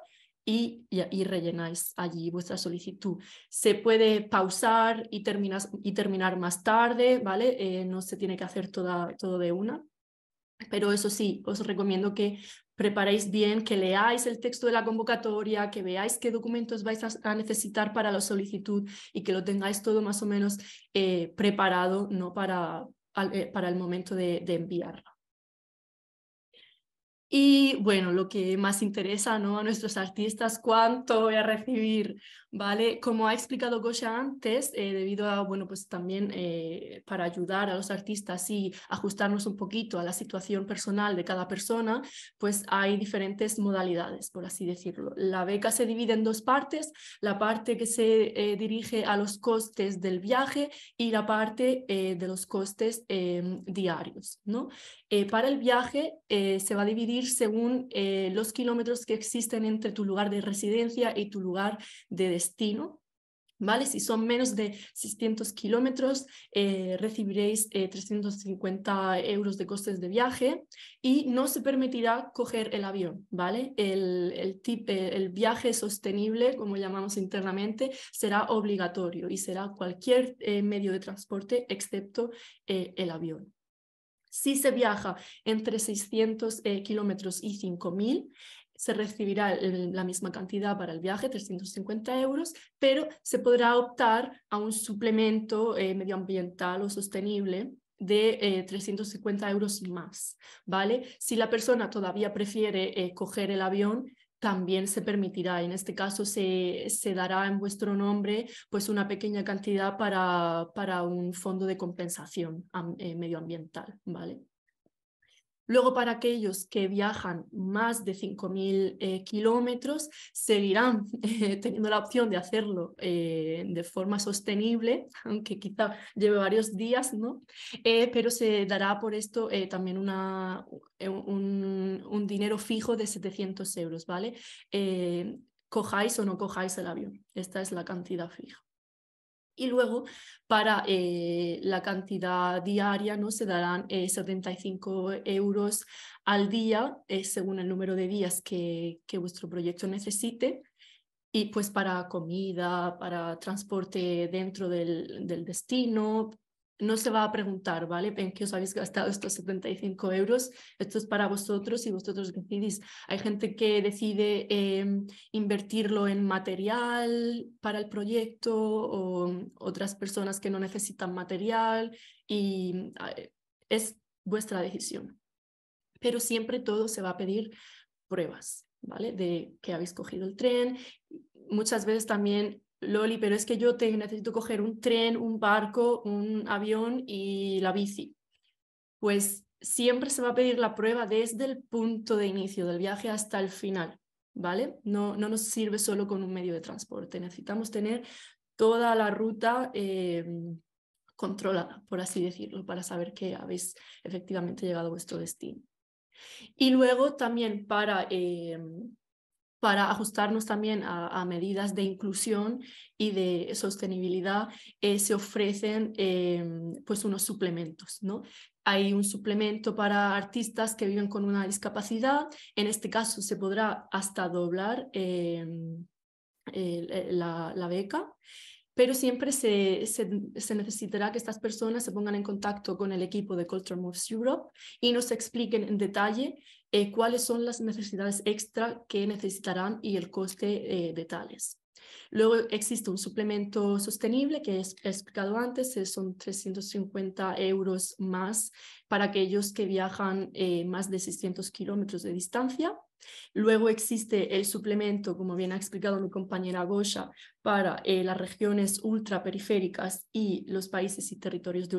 y, y, rellenáis allí vuestra solicitud. Se puede pausar y, terminas, y terminar más tarde, ¿vale? Eh, no se tiene que hacer toda, todo de una, pero eso sí, os recomiendo que preparéis bien, que leáis el texto de la convocatoria, que veáis qué documentos vais a, necesitar para la solicitud y que lo tengáis todo más o menos eh, preparado ¿no? para, eh, para el momento de, de enviarla. Y bueno, lo que más interesa ¿no? a nuestros artistas, cuánto voy a recibir, ¿vale? Como ha explicado Gosha antes, eh, debido a, bueno, pues también eh, para ayudar a los artistas y ajustarnos un poquito a la situación personal de cada persona, pues hay diferentes modalidades, por así decirlo. La beca se divide en dos partes, la parte que se eh, dirige a los costes del viaje y la parte de los costes em, diarios, ¿no? Eh, para el viaje eh, se va a dividir según eh, los kilómetros que existen entre tu lugar de residencia y tu lugar de destino. ¿Vale? Si son menos de 600 kilómetros, recibiréis 350 euros de costes de viaje y no se permitirá coger el avión. ¿vale? El, el viaje sostenible, como llamamos internamente, será obligatorio y será cualquier medio de transporte excepto el avión. Si se viaja entre 600 eh, kilómetros y 5000, se recibirá la misma cantidad para el viaje, 350 euros, pero se podrá optar a un suplemento eh, medioambiental o sostenible de 350 eh, euros más, ¿vale? Si la persona todavía prefiere coger el avión, también se permitirá, en este caso se, se dará en vuestro nombre pues una pequeña cantidad para, para un fondo de compensación eh, medioambiental, ¿vale? Luego, para aquellos que viajan más de 5.000 eh, kilómetros, seguirán teniendo la opción de hacerlo eh, de forma sostenible, aunque quizá lleve varios días, ¿no? Eh, pero se dará por esto también un, dinero fijo de 700 euros, ¿vale? cojáis o no cojáis el avión, esta es la cantidad fija y luego para eh, la cantidad diaria ¿no? se darán 75 eh, euros al día eh, según el número de días que, vuestro proyecto necesite y pues para comida, para transporte dentro del, del destino, no se va a preguntar, ¿vale? ¿En qué os habéis gastado estos 75 euros? Esto es para vosotros y vosotros decidís. Hay gente que decide em, invertirlo en material para el proyecto o mm, otras personas que no necesitan material y es vuestra decisión. Pero siempre todo se va a pedir pruebas, ¿vale? De que habéis cogido el tren. Muchas veces también Loli, pero es que yo te necesito coger un tren, un barco, un avión y la bici. Pues siempre se va a pedir la prueba desde el punto de inicio del viaje hasta el final, ¿vale? No, no nos sirve solo con un medio de transporte, necesitamos tener toda la ruta em, controlada, por así decirlo, para saber que habéis efectivamente llegado a vuestro destino. Y luego también para em, para ajustarnos también a, medidas de inclusión y de sostenibilidad, eh, se ofrecen em, pues unos suplementos, ¿no? Hay un suplemento para artistas que viven con una discapacidad. En este caso se podrá hasta doblar em, eh, la, beca pero siempre se, necesitará que estas personas se pongan en contacto con el equipo de Culture Moves Europe y nos expliquen en detalle eh, cuáles son las necesidades extra que necesitarán y el coste eh, de tales. Luego existe un suplemento sostenible que he explicado antes, eh, son 350 euros más para aquellos que viajan más de 600 kilómetros de distancia. Luego existe el suplemento, como bien ha explicado mi compañera Goya, para eh, las regiones ultraperiféricas y los países y territorios de,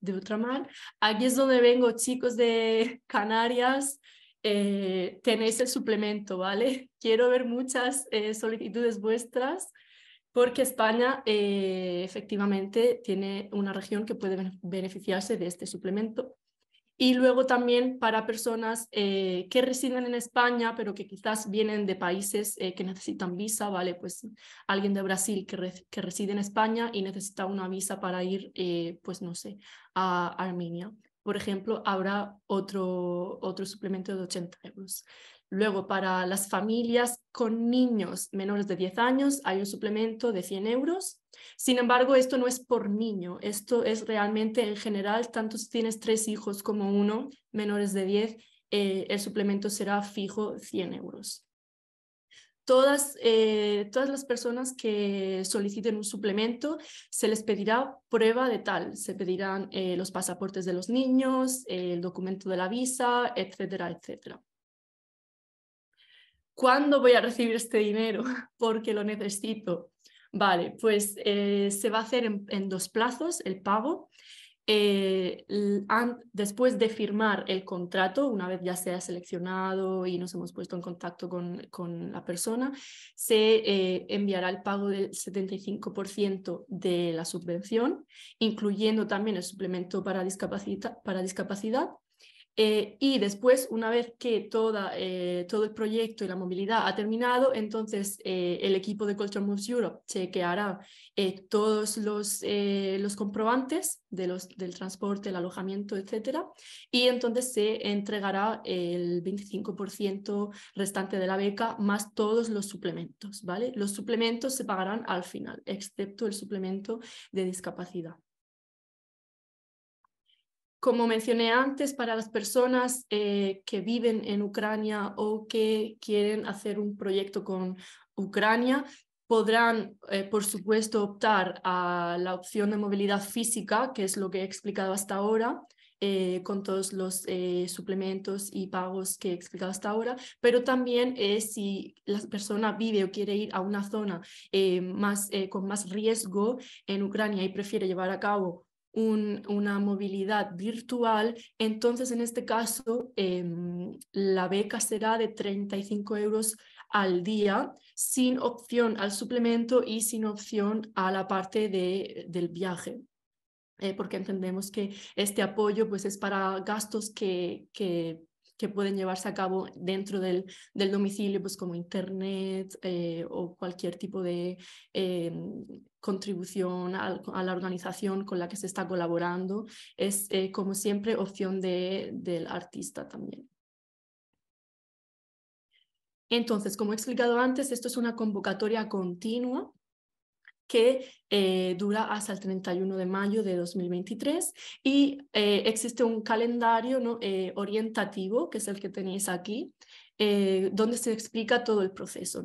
de ultramar. Aquí es donde vengo, chicos de Canarias, eh, tenéis el suplemento, ¿vale? Quiero ver muchas eh, solicitudes vuestras porque España efectivamente tiene una región que puede beneficiarse de este suplemento y luego también para personas eh, que residen en España, pero que quizás vienen de países eh, que necesitan visa, ¿vale? Pues alguien de Brasil que, reside en España y necesita una visa para ir, eh, pues no sé, a Armenia. Por ejemplo, habrá otro, otro suplemento de 80 euros. Luego, para las familias con niños menores de 10 años hay un suplemento de 100 euros. Sin embargo, esto no es por niño, esto es realmente en general, tanto si tienes tres hijos como uno menores de 10, eh, el suplemento será fijo 100 euros. Todas, eh, todas, las personas que soliciten un suplemento se les pedirá prueba de tal, se pedirán eh, los pasaportes de los niños, el documento de la visa, etcétera, etcétera. ¿cuándo voy a recibir este dinero? Porque lo necesito. Vale, pues eh, se va a hacer en, dos plazos el pago. Eh, después de firmar el contrato, una vez ya sea seleccionado y nos hemos puesto en contacto con, la persona, se eh, enviará el pago del 75% de la subvención, incluyendo también el suplemento para discapacidad eh, y después, una vez que toda, eh, todo el proyecto y la movilidad ha terminado, entonces eh, el equipo de Culture Moves Europe chequeará todos los, los comprobantes de los, del transporte, el alojamiento, etc. Y entonces se entregará el 25% restante de la beca más todos los suplementos. ¿vale? Los suplementos se pagarán al final, excepto el suplemento de discapacidad. Como mencioné antes, para las personas eh, que viven en Ucrania o que quieren hacer un proyecto con Ucrania, podrán, eh, por supuesto, optar a la opción de movilidad física, que es lo que he explicado hasta ahora, eh, con todos los suplementos y pagos que he explicado hasta ahora, pero también si la persona vive o quiere ir a una zona más, con más riesgo en Ucrania y prefiere llevar a cabo una movilidad virtual, entonces en este caso em, la beca será de 35 euros al día, sin opción al suplemento y sin opción a la parte de, del viaje. Eh, porque entendemos que este apoyo pues, es para gastos que, que que pueden llevarse a cabo dentro del, domicilio, pues como Internet eh, o cualquier tipo de eh, contribución a, la organización con la que se está colaborando, es eh, como siempre opción del artista también. Entonces, como he explicado antes, esto es una convocatoria continua que eh, dura hasta el 31 de mayo de 2023 y eh, existe un calendario ¿no? Eh, orientativo, que es el que tenéis aquí, donde se explica todo el proceso.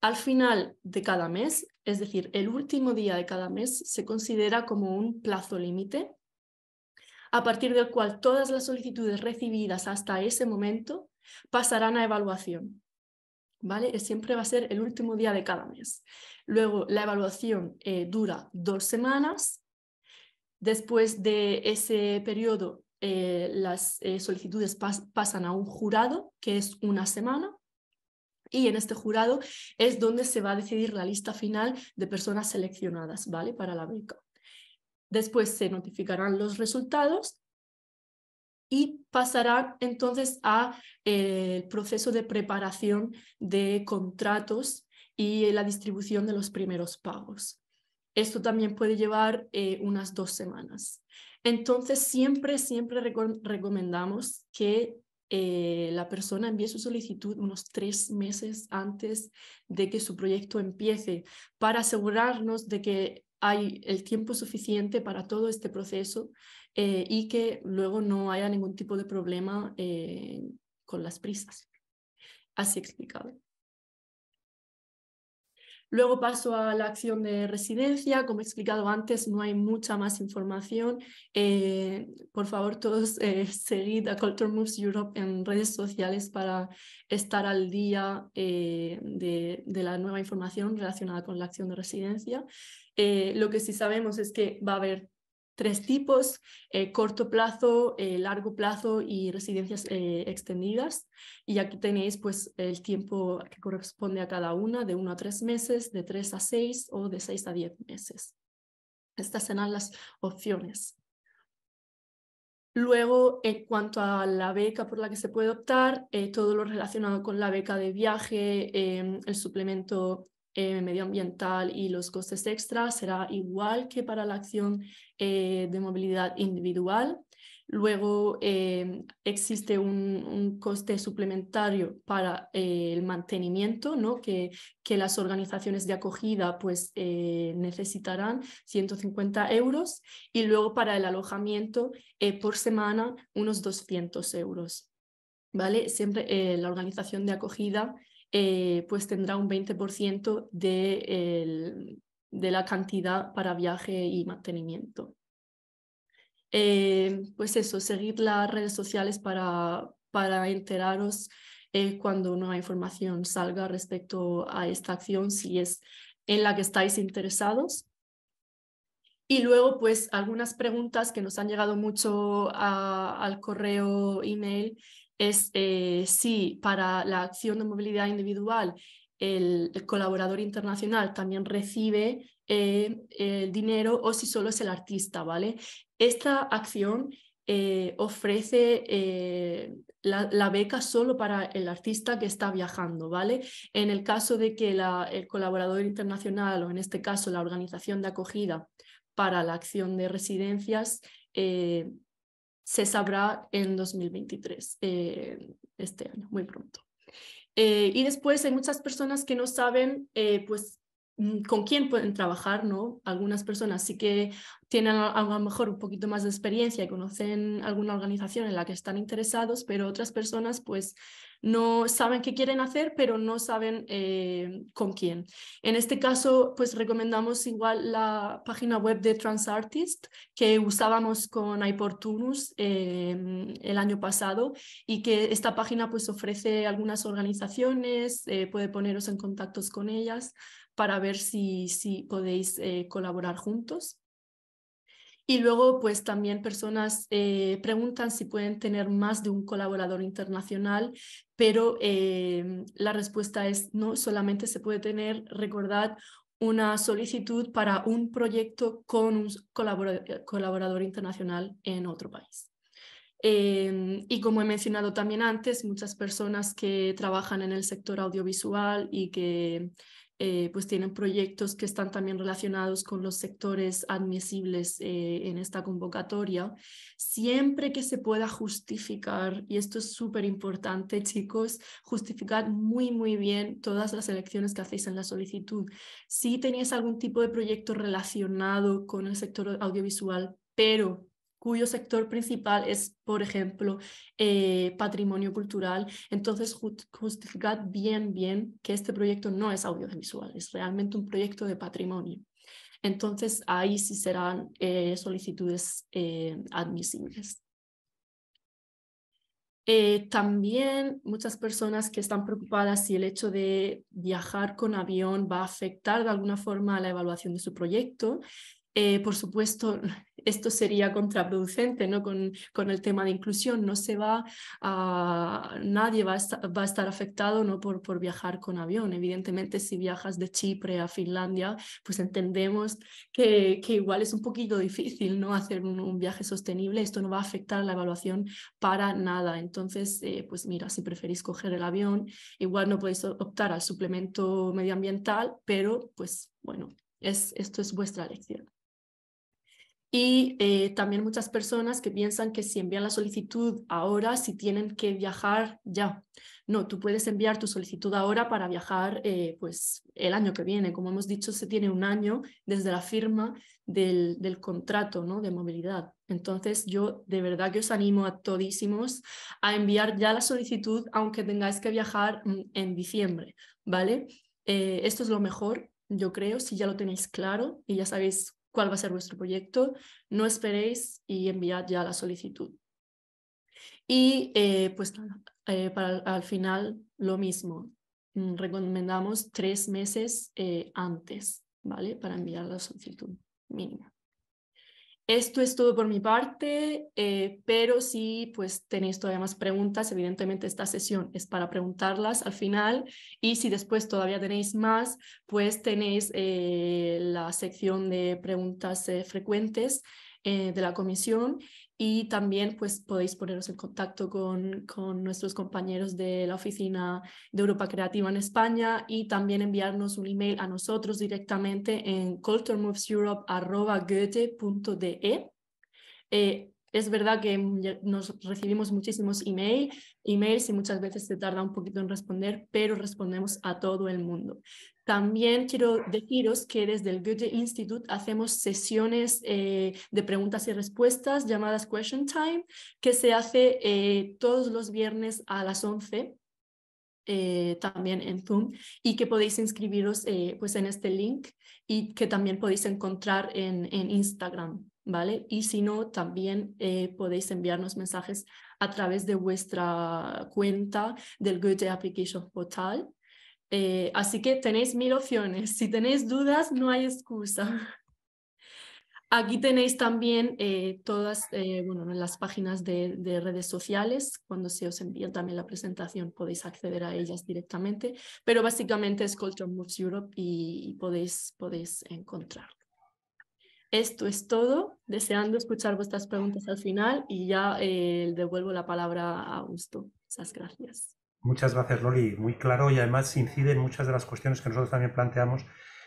Al final de cada mes, es decir, el último día de cada mes, se considera como un plazo límite a partir del cual todas las solicitudes recibidas hasta ese momento pasarán a evaluación. ¿vale? Siempre va a ser el último día de cada mes. Luego, la evaluación eh, dura dos semanas. Después de ese periodo, eh, las eh, solicitudes pasan a un jurado, que es una semana. Y en este jurado es donde se va a decidir la lista final de personas seleccionadas, ¿vale? Para la beca. Después se notificarán los resultados y pasará entonces a eh, el proceso de preparación de contratos y la distribución de los primeros pagos. Esto también puede llevar eh, unas dos semanas. Entonces, siempre, siempre recomendamos que eh, la persona envíe su solicitud unos tres meses antes de que su proyecto empiece para asegurarnos de que hay el tiempo suficiente para todo este proceso eh, y que luego no haya ningún tipo de problema eh, con las prisas. Así explicado. Luego paso a la acción de residencia. Como he explicado antes, no hay mucha más información. Eh, por favor, todos seguid a Culture Moves Europe en redes sociales para estar al día de, de, la nueva información relacionada con la acción de residencia. lo que sí sabemos es que va a haber tres tipos, eh, corto plazo, eh, largo plazo y residencias eh, extendidas. Y aquí tenéis pues el tiempo que corresponde a cada una, de uno a tres meses, de tres a seis o de seis a diez meses. Estas serán las opciones. Luego, en cuanto a la beca por la que se puede optar, todo lo relacionado con la beca de viaje, em, el suplemento eh, medioambiental y los costes extras será igual que para la acción eh, de movilidad individual. Luego eh, existe un, coste suplementario para el mantenimiento, ¿no? que, las organizaciones de acogida pues, necesitarán 150 euros y luego para el alojamiento por semana unos 200 euros. ¿vale? Siempre la organización de acogida eh, pues tendrá un 20% de, la cantidad para viaje y mantenimiento. Eh, pues eso, seguid las redes sociales para, para enteraros eh, cuando nueva información salga respecto a esta acción, si es en la que estáis interesados. Y luego, pues algunas preguntas que nos han llegado mucho al correo, email, es eh, si para la acción de movilidad individual el, colaborador internacional también recibe eh, el dinero o si solo es el artista, ¿vale? Esta acción eh, ofrece la, beca solo para el artista que está viajando, ¿vale? En el caso de que el colaborador internacional o en este caso la organización de acogida para la acción de residencias se sabrá en 2023, eh, este año, muy pronto. Eh, y después hay muchas personas que no saben, eh, pues Mm, con quién pueden trabajar, ¿no? Algunas personas sí que tienen a lo mejor un poquito más de experiencia y conocen alguna organización en la que están interesados, pero otras personas pues no saben qué quieren hacer, pero no saben eh, con quién. En este caso, pues recomendamos igual la página web de Transartist que usábamos con iPortunus eh, el año pasado y que esta página pues ofrece algunas organizaciones, eh, puede poneros en contacto con ellas para ver si, podéis eh, colaborar juntos. Y luego, pues también personas eh, preguntan si pueden tener más de un colaborador internacional, pero eh, la respuesta es no, solamente se puede tener, recordad, una solicitud para un proyecto con un colaborador, internacional en otro país. Em, y como he mencionado también antes, muchas personas que trabajan en el sector audiovisual y que eh, pues tienen proyectos que están también relacionados con los sectores admisibles eh, en esta convocatoria, siempre que se pueda justificar, y esto es súper importante, chicos, justificar muy, muy bien todas las elecciones que hacéis en la solicitud. Si tenéis algún tipo de proyecto relacionado con el sector audiovisual, pero cuyo sector principal es, por ejemplo, eh, patrimonio cultural. Entonces, justificad bien, bien que este proyecto no es audiovisual, es realmente un proyecto de patrimonio. Entonces, ahí sí serán eh, solicitudes eh, admisibles. también muchas personas que están preocupadas si el hecho de viajar con avión va a afectar de alguna forma a la evaluación de su proyecto. por supuesto, esto sería contraproducente ¿no? con, el tema de inclusión. No se va a, nadie va a, estar, afectado ¿no? por, por viajar con avión. Evidentemente, si viajas de Chipre a Finlandia, pues entendemos que, que igual es un poquito difícil ¿no? hacer un, viaje sostenible. Esto no va a afectar la evaluación para nada. Entonces, eh, pues mira, si preferís coger el avión, igual no podéis optar al suplemento medioambiental, pero pues bueno, es, esto es vuestra elección. Y eh, también muchas personas que piensan que si envían la solicitud ahora, si tienen que viajar ya. No, tú puedes enviar tu solicitud ahora para viajar eh, pues el año que viene. Como hemos dicho, se tiene un año desde la firma del, contrato ¿no? de movilidad. Entonces yo de verdad que os animo a todísimos a enviar ya la solicitud aunque tengáis que viajar mm, en diciembre, ¿vale? Eh, esto es lo mejor, yo creo, si ya lo tenéis claro y ya sabéis cuál va a ser vuestro proyecto, no esperéis y enviad ya la solicitud. Y eh, pues eh, al final lo mismo, mm, recomendamos tres meses eh, antes, ¿vale? Para enviar la solicitud mínima. Esto es todo por mi parte, eh, pero si pues tenéis todavía más preguntas, evidentemente esta sesión es para preguntarlas al final y si después todavía tenéis más, pues tenéis eh, la sección de preguntas eh, frecuentes de la comisión y también pues podéis poneros en contacto con, con, nuestros compañeros de la Oficina de Europa Creativa en España y también enviarnos un email a nosotros directamente en culturemoveseurope.goethe.de. E. Eh, es verdad que nos recibimos muchísimos email, emails y muchas veces se tarda un poquito en responder, pero respondemos a todo el mundo. También quiero deciros que desde el Goethe Institute hacemos sesiones eh, de preguntas y respuestas llamadas Question Time, que se hace eh, todos los viernes a las 11 eh, también en Zoom y que podéis inscribiros pues en este link y que también podéis encontrar en, Instagram, ¿vale? Y si no, también podéis enviarnos mensajes a través de vuestra cuenta del Goethe Application Portal eh, así que tenéis mil opciones. Si tenéis dudas, no hay excusa. Aquí tenéis también eh, todas eh, bueno, las páginas de, redes sociales. Cuando se os envíe también la presentación podéis acceder a ellas directamente, pero básicamente es Culture Moves Europe y, podéis, podéis encontrarlo. Esto es todo, deseando escuchar vuestras preguntas al final y ya devuelvo la palabra a Augusto. Muchas gracias. Muchas gracias, Loli. Muy claro y además incide en muchas de las cuestiones que nosotros también planteamos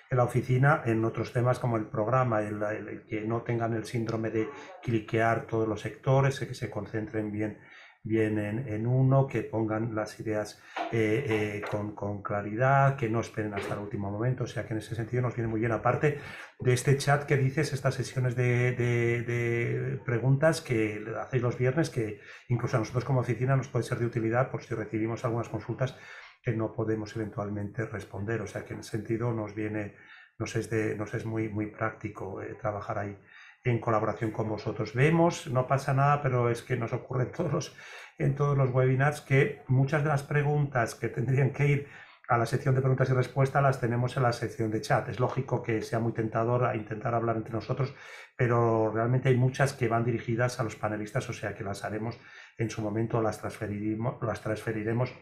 en la oficina en otros temas como el programa, el, que no tengan el síndrome de cliquear todos los sectores, que se concentren bien Vienen en, uno, que pongan las ideas eh, eh, con, claridad, que no esperen hasta el último momento. O sea que en ese sentido nos viene muy bien, aparte de este chat que dices, estas sesiones de, preguntas que hacéis los viernes, que incluso a nosotros como oficina nos puede ser de utilidad por si recibimos algunas consultas que no podemos eventualmente responder. O sea que en ese sentido nos viene, nos es, de, nos es muy, muy práctico eh, trabajar ahí en colaboración con vosotros. Vemos, no pasa nada, pero es que nos ocurre en todos los, en todos los webinars que muchas de las preguntas que tendrían que ir a la sección de preguntas y respuestas las tenemos en la sección de chat. Es lógico que sea muy tentador a intentar hablar entre nosotros, pero realmente hay muchas que van dirigidas a los panelistas, o sea que las haremos en su momento, las transferiremos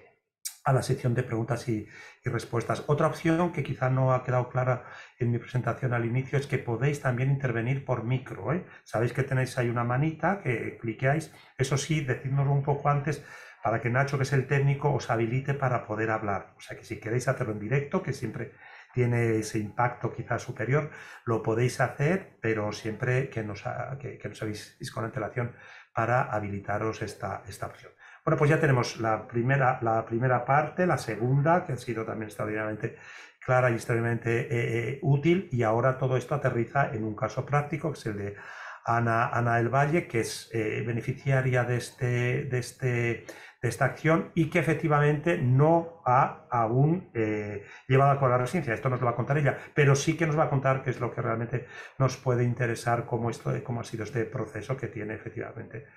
a la sección de preguntas y, respuestas. Otra opción que quizá no ha quedado clara en mi presentación al inicio es que podéis también intervenir por micro. ¿eh? Sabéis que tenéis ahí una manita que cliqueáis. Eso sí, decírnoslo un poco antes para que Nacho, que es el técnico, os habilite para poder hablar. O sea que si queréis hacerlo en directo, que siempre tiene ese impacto quizás superior, lo podéis hacer, pero siempre que nos, que, con antelación para habilitaros esta, esta opción. Bueno, pues ya tenemos la primera, la primera parte, la segunda, que ha sido también extraordinariamente clara y extraordinariamente eh, eh, útil, y ahora todo esto aterriza en un caso práctico, que es el de Ana, Ana del Valle, que es eh, beneficiaria este, de, este, de, esta acción y que efectivamente no ha aún llevado a cabo la residencia. Esto nos lo va a contar ella, pero sí que nos va a contar qué es lo que realmente nos puede interesar, esto, cómo ha sido este proceso que tiene efectivamente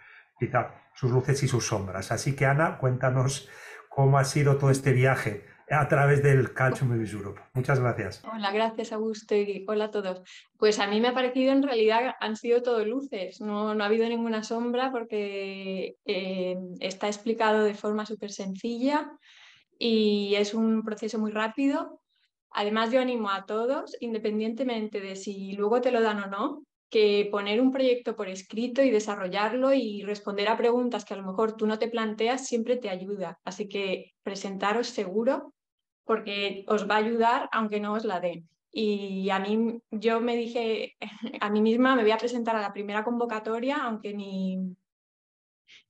Quizá sus luces y sus sombras. Así que Ana, cuéntanos cómo ha sido todo este viaje a través del Calcio Movies Europe. Muchas gracias. Hola, gracias Augusto y hola a todos. Pues a mí me ha parecido en realidad han sido todo luces, no, no ha habido ninguna sombra porque eh, está explicado de forma súper sencilla y es un proceso muy rápido. Además yo animo a todos, independientemente de si luego te lo dan o no, que poner un proyecto por escrito y desarrollarlo y responder a preguntas que a lo mejor tú no te planteas siempre te ayuda. Así que presentaros seguro porque os va a ayudar aunque no os la den. Y a mí, yo me dije, a mí misma me voy a presentar a la primera convocatoria, aunque ni,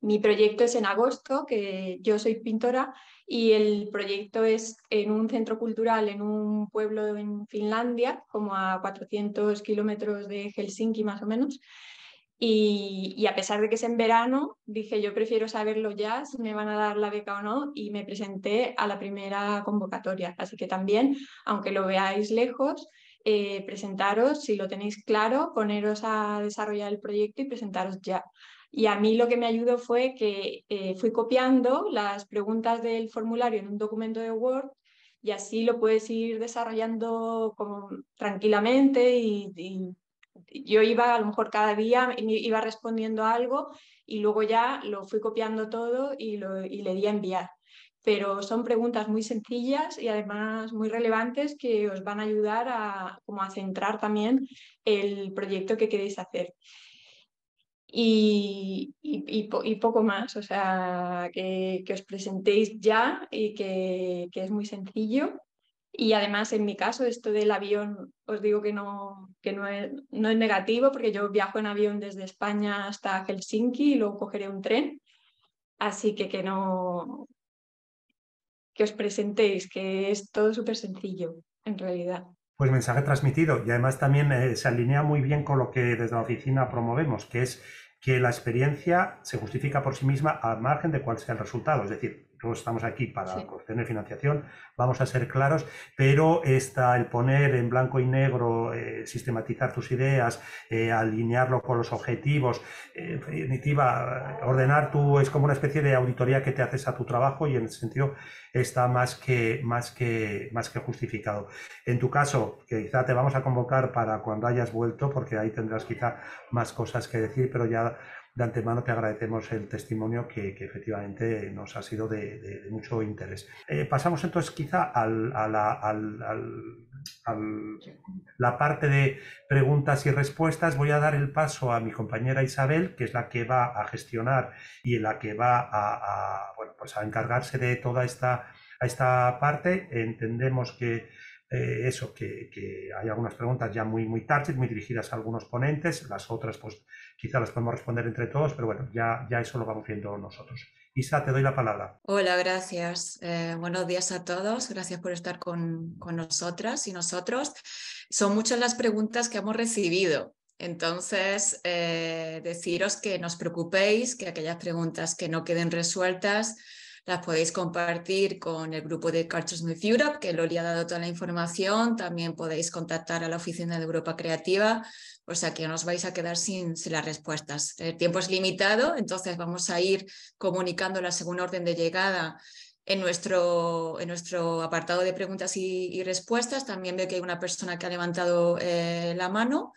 mi proyecto es en agosto, que yo soy pintora y el proyecto es en un centro cultural, en un pueblo en Finlandia, como a 400 kilómetros de Helsinki más o menos. Y, a pesar de que es en verano, dije yo prefiero saberlo ya, si me van a dar la beca o no, y me presenté a la primera convocatoria. Así que también, aunque lo veáis lejos, eh, presentaros, si lo tenéis claro, poneros a desarrollar el proyecto y presentaros ya. Y a mí lo que me ayudó fue que eh, fui copiando las preguntas del formulario en un documento de Word y así lo puedes ir desarrollando como tranquilamente y, yo iba a lo mejor cada día iba respondiendo algo y luego ya lo fui copiando todo y, le di a enviar. Pero son preguntas muy sencillas y además muy relevantes que os van a ayudar a, como a centrar también el proyecto que queréis hacer y, y, y, poco más, o sea, que, que os presentéis ya y que, que, es muy sencillo. Y además, en mi caso, esto del avión, os digo que no, que no, es, no es negativo, porque yo viajo en avión desde España hasta Helsinki y luego cogeré un tren. Así que que no. que os presentéis, que es todo súper sencillo, en realidad. Pues mensaje transmitido y además también eh, se alinea muy bien con lo que desde la oficina promovemos, que es que la experiencia se justifica por sí misma al margen de cuál sea el resultado. Es decir, estamos aquí para tener financiación, vamos a ser claros, pero está el poner en blanco y negro, eh, sistematizar tus ideas, eh, alinearlo con los objetivos, eh, en definitiva, ordenar tú es como una especie de auditoría que te haces a tu trabajo y en ese sentido está más que, más que, más que justificado. En tu caso, que quizá te vamos a convocar para cuando hayas vuelto, porque ahí tendrás quizá más cosas que decir, pero ya de antemano te agradecemos el testimonio que, efectivamente nos ha sido de, mucho interés. Eh, pasamos entonces quizá a la, parte de preguntas y respuestas. Voy a dar el paso a mi compañera Isabel, que es la que va a gestionar y la que va pues a, encargarse de toda esta, esta parte. Entendemos que eh, eso, que, hay algunas preguntas ya muy, muy target, muy dirigidas a algunos ponentes, las otras pues quizá las podemos responder entre todos, pero bueno, ya, ya eso lo vamos viendo nosotros. Isa, te doy la palabra. Hola, gracias. Eh, buenos días a todos. Gracias por estar con, nosotras y nosotros. Son muchas las preguntas que hemos recibido. Entonces, eh, deciros que no os preocupéis, que aquellas preguntas que no queden resueltas, las podéis compartir con el grupo de Cultures with Europe, que Loli ha dado toda la información. También podéis contactar a la oficina de Europa Creativa, o sea que no os vais a quedar sin, las respuestas. El tiempo es limitado, entonces vamos a ir comunicando la según orden de llegada en nuestro, en nuestro apartado de preguntas y, respuestas. También veo que hay una persona que ha levantado eh, la mano.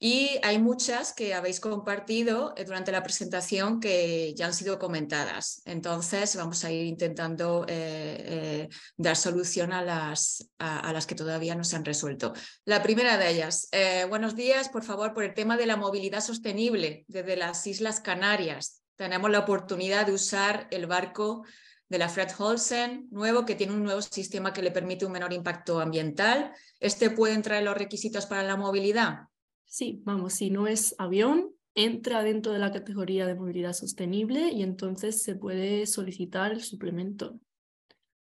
Y hay muchas que habéis compartido eh, durante la presentación que ya han sido comentadas. Entonces, vamos a ir intentando eh, eh, dar solución a las, a, las, que todavía no se han resuelto. La primera de ellas, buenos días, por favor, por el tema de la movilidad sostenible desde las Islas Canarias. Tenemos la oportunidad de usar el barco de la Fred Holsen, nuevo, que tiene un nuevo sistema que le permite un menor impacto ambiental. ¿Este puede entrar en los requisitos para la movilidad? Sí, vamos, si no es avión, entra dentro de la categoría de movilidad sostenible y entonces se puede solicitar el suplemento.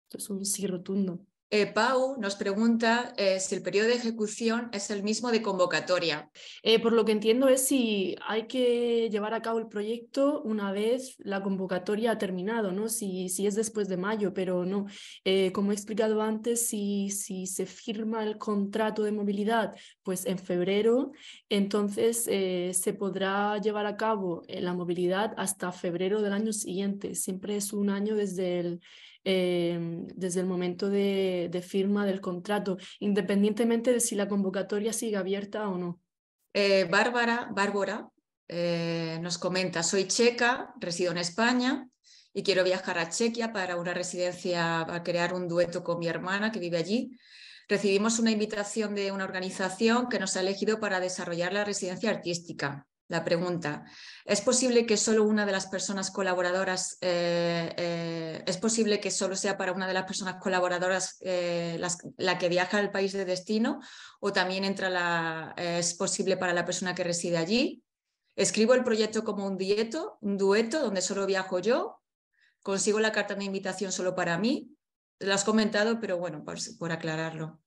Esto es un sí rotundo. Eh, Pau nos pregunta eh, si el periodo de ejecución es el mismo de convocatoria. Eh, por lo que entiendo es si hay que llevar a cabo el proyecto una vez la convocatoria ha terminado, ¿no? si, si es después de mayo, pero no. como he explicado antes, si, si se firma el contrato de movilidad pues en febrero, entonces se podrá llevar a cabo la movilidad hasta febrero del año siguiente. Siempre es un año desde el Em, desde el momento de, firma del contrato, independientemente de si la convocatoria sigue abierta o no. Eh, Bárbara, eh, nos comenta, soy checa, resido en España y quiero viajar a Chequia para una residencia, para crear un dueto con mi hermana que vive allí. Recibimos una invitación de una organización que nos ha elegido para desarrollar la residencia artística la pregunta. ¿Es posible que solo una de las personas colaboradoras, eh, eh, es posible que solo sea para una de las personas colaboradoras eh, la que viaja al país de destino o también entra la, es posible para la persona que reside allí? ¿Escribo el proyecto como un, dieto, un dueto donde solo viajo yo? ¿Consigo la carta de invitación solo para mí? Lo has comentado, pero bueno, por, aclararlo.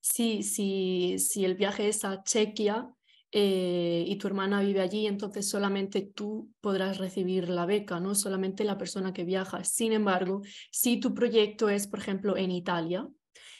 Sí, sí, si el viaje es a Chequia, eh, y tu hermana vive allí, entonces solamente tú podrás recibir la beca, ¿no? Solamente la persona que viaja. Sin embargo, si tu proyecto es, por ejemplo, en Italia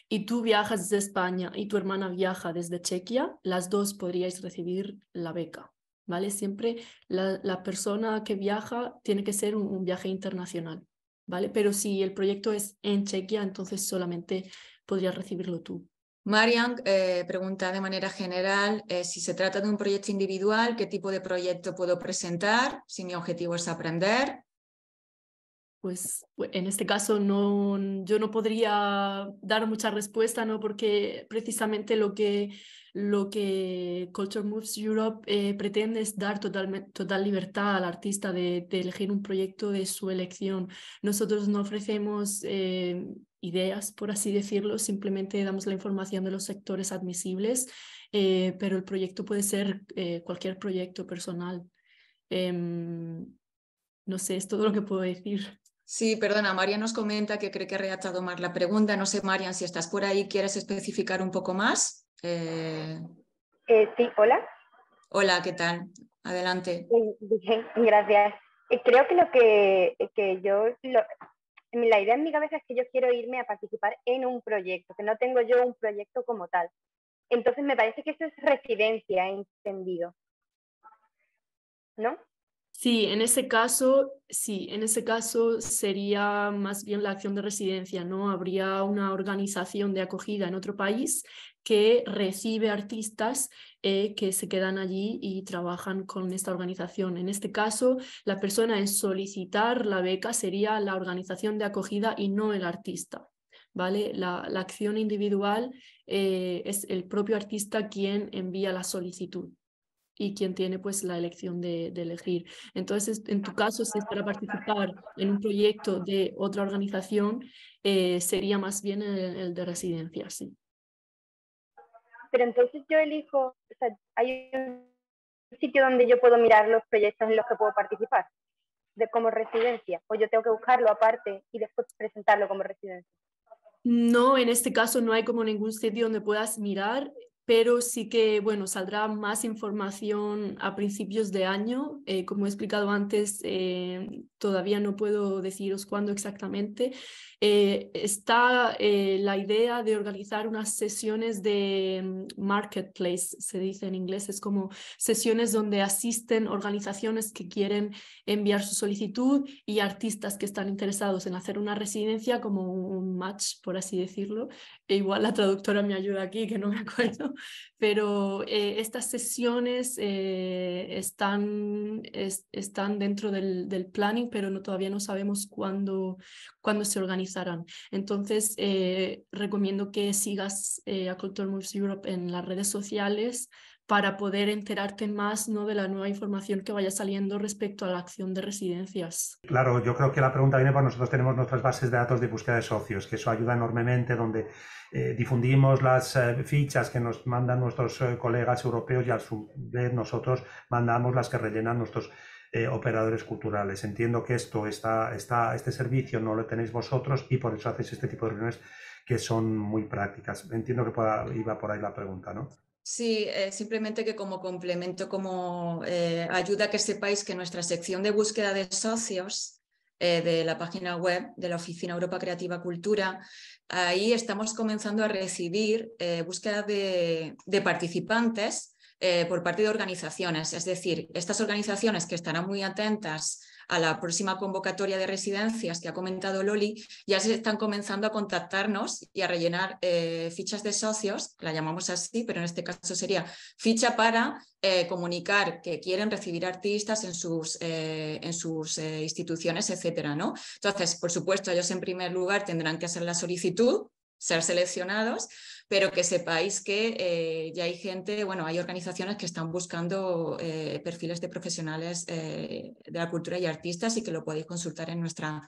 y tú viajas desde España y tu hermana viaja desde Chequia, las dos podríais recibir la beca, ¿vale? Siempre la, persona que viaja tiene que ser un, un viaje internacional, ¿vale? Pero si el proyecto es en Chequia, entonces solamente podrías recibirlo tú. Marian eh, pregunta de manera general eh, si se trata de un proyecto individual, qué tipo de proyecto puedo presentar, si mi objetivo es aprender. Pues, pues en este caso yo no podría dar mucha respuesta, ¿no? porque precisamente lo que, lo que Culture Moves Europe eh, pretende es dar total, libertad al artista de, elegir un proyecto de su elección. Nosotros no ofrecemos ideas, por así decirlo, simplemente damos la información de los sectores admisibles, eh, pero el proyecto puede ser eh, cualquier proyecto personal. Em, no sé, es todo lo que puedo decir. Sí, perdona, María nos comenta que cree que ha redactado más la pregunta. No sé, María, si estás por ahí, ¿quieres especificar un poco más? Eh, sí, hola. Hola, ¿qué tal? Adelante. gracias. Creo que lo que, que yo, la idea en mi cabeza es que yo quiero irme a participar en un proyecto, que no tengo yo un proyecto como tal. Entonces me parece que eso es residencia, entendido. ¿No? Sí, en ese caso, sí, en ese caso sería más bien la acción de residencia, ¿no? Habría una organización de acogida en otro país que recibe artistas eh, que se quedan allí y trabajan con esta organización. En este caso, la persona en solicitar la beca sería la organización de acogida y no el artista. ¿Vale? La, acción individual eh, es el propio artista quien envía la solicitud y quien tiene pues la elección de, elegir. Entonces, en tu caso, si es para participar en un proyecto de otra organización, eh, sería más bien el, el de residencia, sí pero entonces yo elijo, o sea, hay un sitio donde yo puedo mirar los proyectos en los que puedo participar, de como residencia, o yo tengo que buscarlo aparte y después presentarlo como residencia. No, en este caso no hay como ningún sitio donde puedas mirar, pero sí que, bueno, saldrá más información a principios de año. Eh, como he explicado antes, eh, todavía no puedo deciros cuándo exactamente, eh, está eh, la idea de organizar unas sesiones de mm, marketplace, se dice en inglés, es como sesiones donde asisten organizaciones que quieren enviar su solicitud y artistas que están interesados en hacer una residencia como un match, por así decirlo. E igual la traductora me ayuda aquí, que no me acuerdo, pero eh, estas sesiones eh, están, dentro del, planning, pero todavía no sabemos cuándo, se organizarán. Entonces, eh, recomiendo que sigas a Culture Moves Europe en las redes sociales para poder enterarte más ¿no? de la nueva información que vaya saliendo respecto a la acción de residencias. Claro, yo creo que la pregunta viene para nosotros tenemos nuestras bases de datos de búsqueda de socios, que eso ayuda enormemente, donde eh, difundimos las eh, fichas que nos mandan nuestros eh, colegas europeos y a su vez nosotros mandamos las que rellenan nuestros operadores culturales. Entiendo que esto está, está, este servicio no lo tenéis vosotros y por eso hacéis este tipo de reuniones que son muy prácticas. Entiendo que iba por ahí la pregunta, ¿no? Sí, eh, simplemente que como complemento, como eh, ayuda a que sepáis que nuestra sección de búsqueda de socios eh, de la página web de la Oficina Europa Creativa Cultura, ahí estamos comenzando a recibir búsqueda de participantes eh, por parte de organizaciones. Es decir, estas organizaciones que estarán muy atentas a la próxima convocatoria de residencias que ha comentado Loli, ya se están comenzando a contactarnos y a rellenar eh, fichas de socios, la llamamos así, pero en este caso sería ficha para eh, comunicar que quieren recibir artistas en sus, en sus instituciones, etcétera, ¿no? Entonces, por supuesto, ellos en primer lugar tendrán que hacer la solicitud ser seleccionados, pero que sepáis que eh, ya hay gente, bueno, hay organizaciones que están buscando eh, perfiles de profesionales eh, de la cultura y artistas y que lo podéis consultar en nuestra,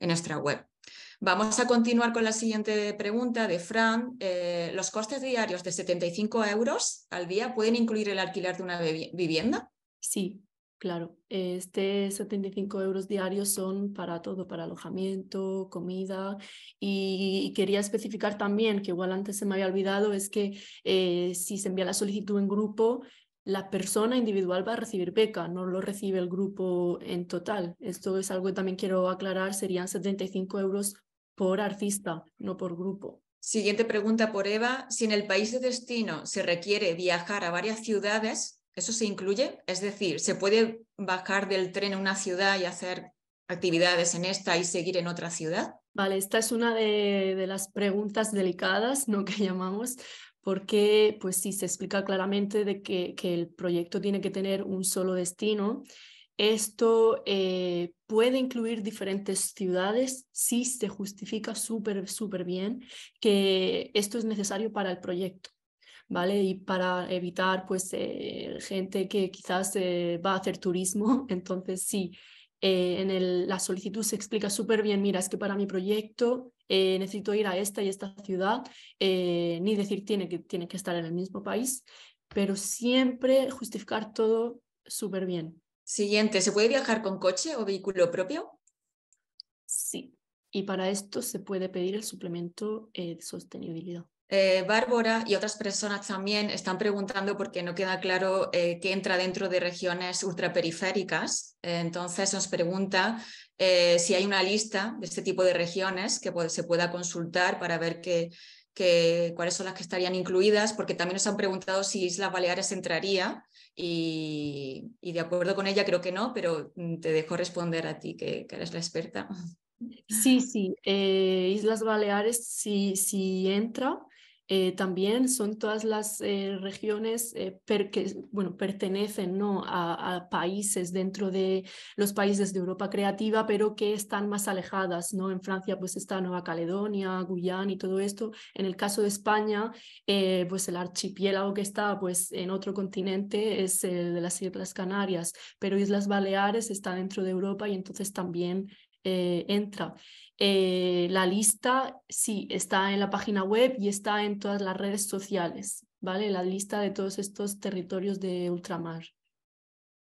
en nuestra web. Vamos a continuar con la siguiente pregunta de Fran. ¿Los costes diarios de 75 euros al día pueden incluir el alquiler de una vivienda? Sí, Claro, este 75 euros diarios son para todo, para alojamiento, comida y, quería especificar también, que igual antes se me había olvidado, es que eh, si se envía la solicitud en grupo, la persona individual va a recibir beca, no lo recibe el grupo en total. Esto es algo que también quiero aclarar, serían 75 euros por artista, no por grupo. Siguiente pregunta por Eva. Si en el país de destino se requiere viajar a varias ciudades, ¿Eso se incluye? Es decir, ¿se puede bajar del tren a una ciudad y hacer actividades en esta y seguir en otra ciudad? Vale, esta es una de, las preguntas delicadas, ¿no? Que llamamos, porque pues se explica claramente de que, el proyecto tiene que tener un solo destino. Esto eh, puede incluir diferentes ciudades si se justifica súper, súper bien que esto es necesario para el proyecto. ¿vale? Y para evitar, pues, eh, gente que quizás eh, va a hacer turismo. Entonces, sí, eh, en la solicitud se explica súper bien, mira, es que para mi proyecto necesito ir a esta y esta ciudad, ni decir tiene que, tiene que estar en el mismo país, pero siempre justificar todo súper bien. Siguiente, ¿se puede viajar con coche o vehículo propio? Sí, y para esto se puede pedir el suplemento de sostenibilidad. Eh, Bárbara y otras personas también están preguntando porque no queda claro eh, qué entra dentro de regiones ultraperiféricas. Eh, entonces nos pregunta si hay una lista de este tipo de regiones que se pueda consultar para ver cuáles son las que estarían incluidas, porque también nos han preguntado si Islas Baleares entraría y, de acuerdo con ella creo que no, pero mm, te dejo responder a ti que, que eres la experta. Sí, sí, Islas Baleares sí, sí entra, eh, también son todas las eh, regiones eh, que bueno, pertenecen ¿no? a, países dentro de los países de Europa creativa, pero que están más alejadas. ¿no? En Francia pues, está Nueva Caledonia, Guyana y todo esto. En el caso de España, pues el archipiélago que está pues, en otro continente es el de las Islas Canarias, pero Islas Baleares está dentro de Europa y entonces también entra. Eh, la lista sí está en la página web y está en todas las redes sociales, ¿vale? La lista de todos estos territorios de ultramar.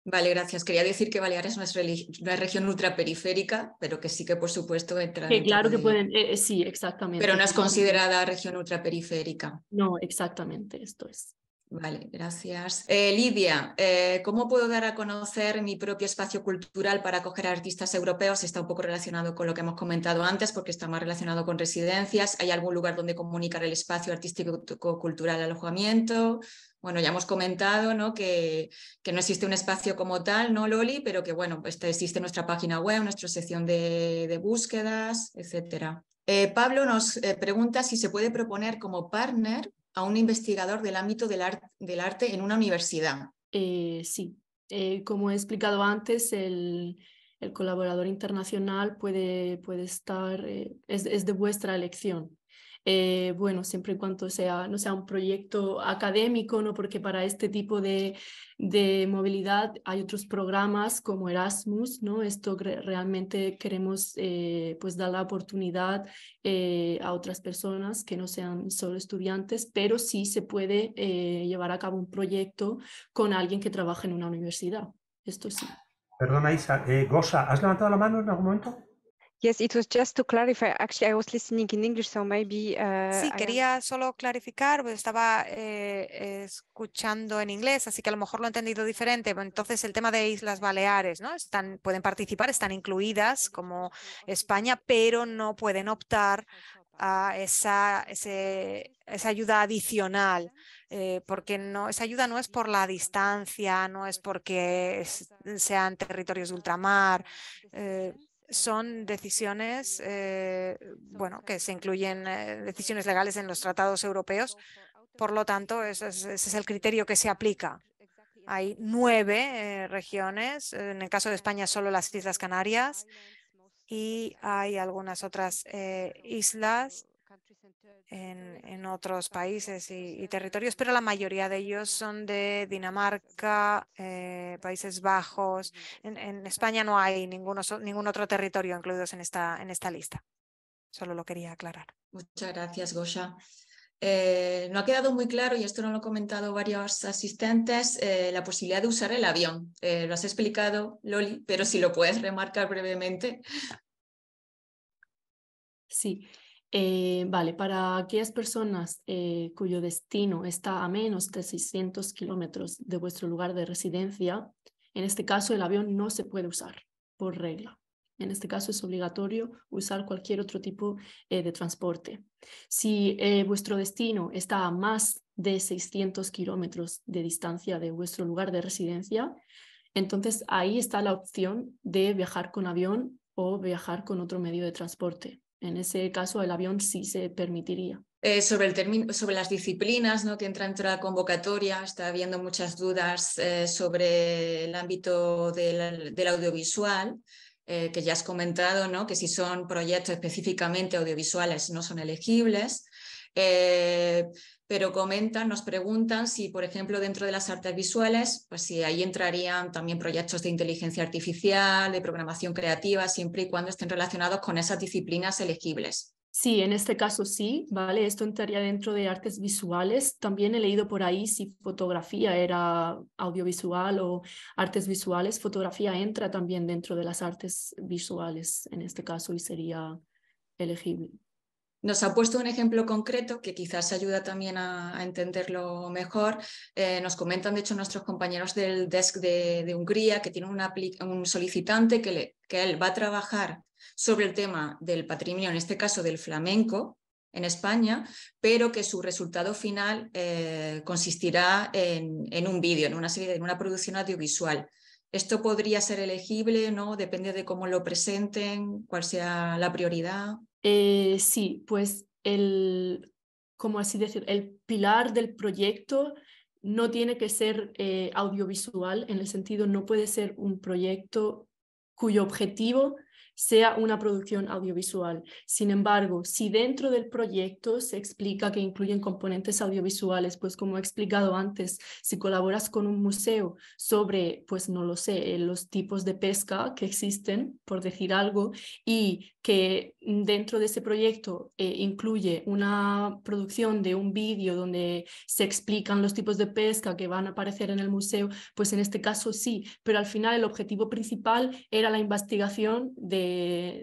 Vale, gracias. Quería decir que Baleares es una región ultraperiférica, pero que sí que, por supuesto, entra. claro que pueden, eh, eh, sí, exactamente. Pero no es considerada región ultraperiférica. No, exactamente, esto es. Vale, gracias. Eh, Lidia, eh, ¿cómo puedo dar a conocer mi propio espacio cultural para acoger a artistas europeos? Está un poco relacionado con lo que hemos comentado antes, porque está más relacionado con residencias. ¿Hay algún lugar donde comunicar el espacio artístico-cultural alojamiento? Bueno, ya hemos comentado ¿no? Que, que, no existe un espacio como tal, ¿no, Loli? Pero que bueno, este, existe nuestra página web, nuestra sección de, búsquedas, etcétera. Eh, Pablo nos pregunta si se puede proponer como partner a un investigador del ámbito del, arte en una universidad. Eh, sí, eh, como he explicado antes, el, colaborador internacional puede, puede estar, eh, es, de vuestra elección. Eh, bueno, siempre y cuando sea, no sea un proyecto académico, ¿no? porque para este tipo de, movilidad hay otros programas como Erasmus, ¿no? Esto realmente queremos eh, pues dar la oportunidad eh, a otras personas que no sean solo estudiantes, pero sí se puede llevar a cabo un proyecto con alguien que trabaja en una universidad. Esto sí. Perdona, Isa, Gosa, ¿has levantado la mano en algún momento? Yes, it was just to clarify. Actually, I was listening in English, so maybe. Uh, sí, quería solo clarificar, pues, estaba eh, escuchando en inglés, así que a lo mejor lo he entendido diferente. Entonces, el tema de Islas Baleares, ¿no? Están, pueden participar, están incluidas como España, pero no pueden optar a esa, esa ayuda adicional, eh, porque no, esa ayuda no es por la distancia, no es porque sean territorios de ultramar. Eh, son decisiones, eh, bueno, que se incluyen eh, decisiones legales en los tratados europeos. Por lo tanto, ese es, el criterio que se aplica. Hay nueve eh, regiones, en el caso de España solo las Islas Canarias y hay algunas otras islas en, otros países y, territorios, pero la mayoría de ellos son de Dinamarca, eh, Países Bajos. En, España no hay ningún otro territorio incluidos en esta, lista. Solo lo quería aclarar. Muchas gracias, Gosha. Eh, no ha quedado muy claro, y esto no lo han comentado varios asistentes, eh, la posibilidad de usar el avión. lo has explicado, Loli, pero si lo puedes remarcar brevemente. Sí, eh, vale, para aquellas personas eh, cuyo destino está a menos de 600 kilómetros de vuestro lugar de residencia, en este caso el avión no se puede usar por regla. En este caso es obligatorio usar cualquier otro tipo eh, de transporte. Si vuestro destino está a más de 600 kilómetros de distancia de vuestro lugar de residencia, entonces ahí está la opción de viajar con avión o viajar con otro medio de transporte en ese caso el avión sí se permitiría. Eh, sobre, el sobre las disciplinas ¿no? que entran dentro la convocatoria, está habiendo muchas dudas eh, sobre el ámbito del, audiovisual. Eh, que ya has comentado, ¿no? que si son proyectos específicamente audiovisuales no son elegibles pero comentan, nos preguntan si, por ejemplo, dentro de las artes visuales, pues si ahí entrarían también proyectos de inteligencia artificial, de programación creativa, siempre y cuando estén relacionados con esas disciplinas elegibles. Sí, en este caso sí, ¿vale? Esto entraría dentro de artes visuales. También he leído por ahí si fotografía era audiovisual o artes visuales, fotografía entra también dentro de las artes visuales en este caso y sería elegible. Nos ha puesto un ejemplo concreto que quizás ayuda también a, entenderlo mejor. Eh, nos comentan, de hecho, nuestros compañeros del desk de, Hungría que tienen un solicitante que, él va a trabajar sobre el tema del patrimonio, en este caso del flamenco, en España, pero que su resultado final eh, consistirá en, un vídeo, en una serie, en una producción audiovisual. Esto podría ser elegible, ¿no? Depende de cómo lo presenten, cuál sea la prioridad. Eh, sí, pues el, como así decir, el pilar del proyecto no tiene que ser eh, audiovisual, en el sentido no puede ser un proyecto cuyo objetivo sea una producción audiovisual. Sin embargo, si dentro del proyecto se explica que incluyen componentes audiovisuales, pues como he explicado antes, si colaboras con un museo sobre, pues no lo sé, eh, los tipos de pesca que existen, por decir algo, y que dentro de ese proyecto eh, incluye una producción de un vídeo donde se explican los tipos de pesca que van a aparecer en el museo, pues en este caso sí, pero al final el objetivo principal era la investigación de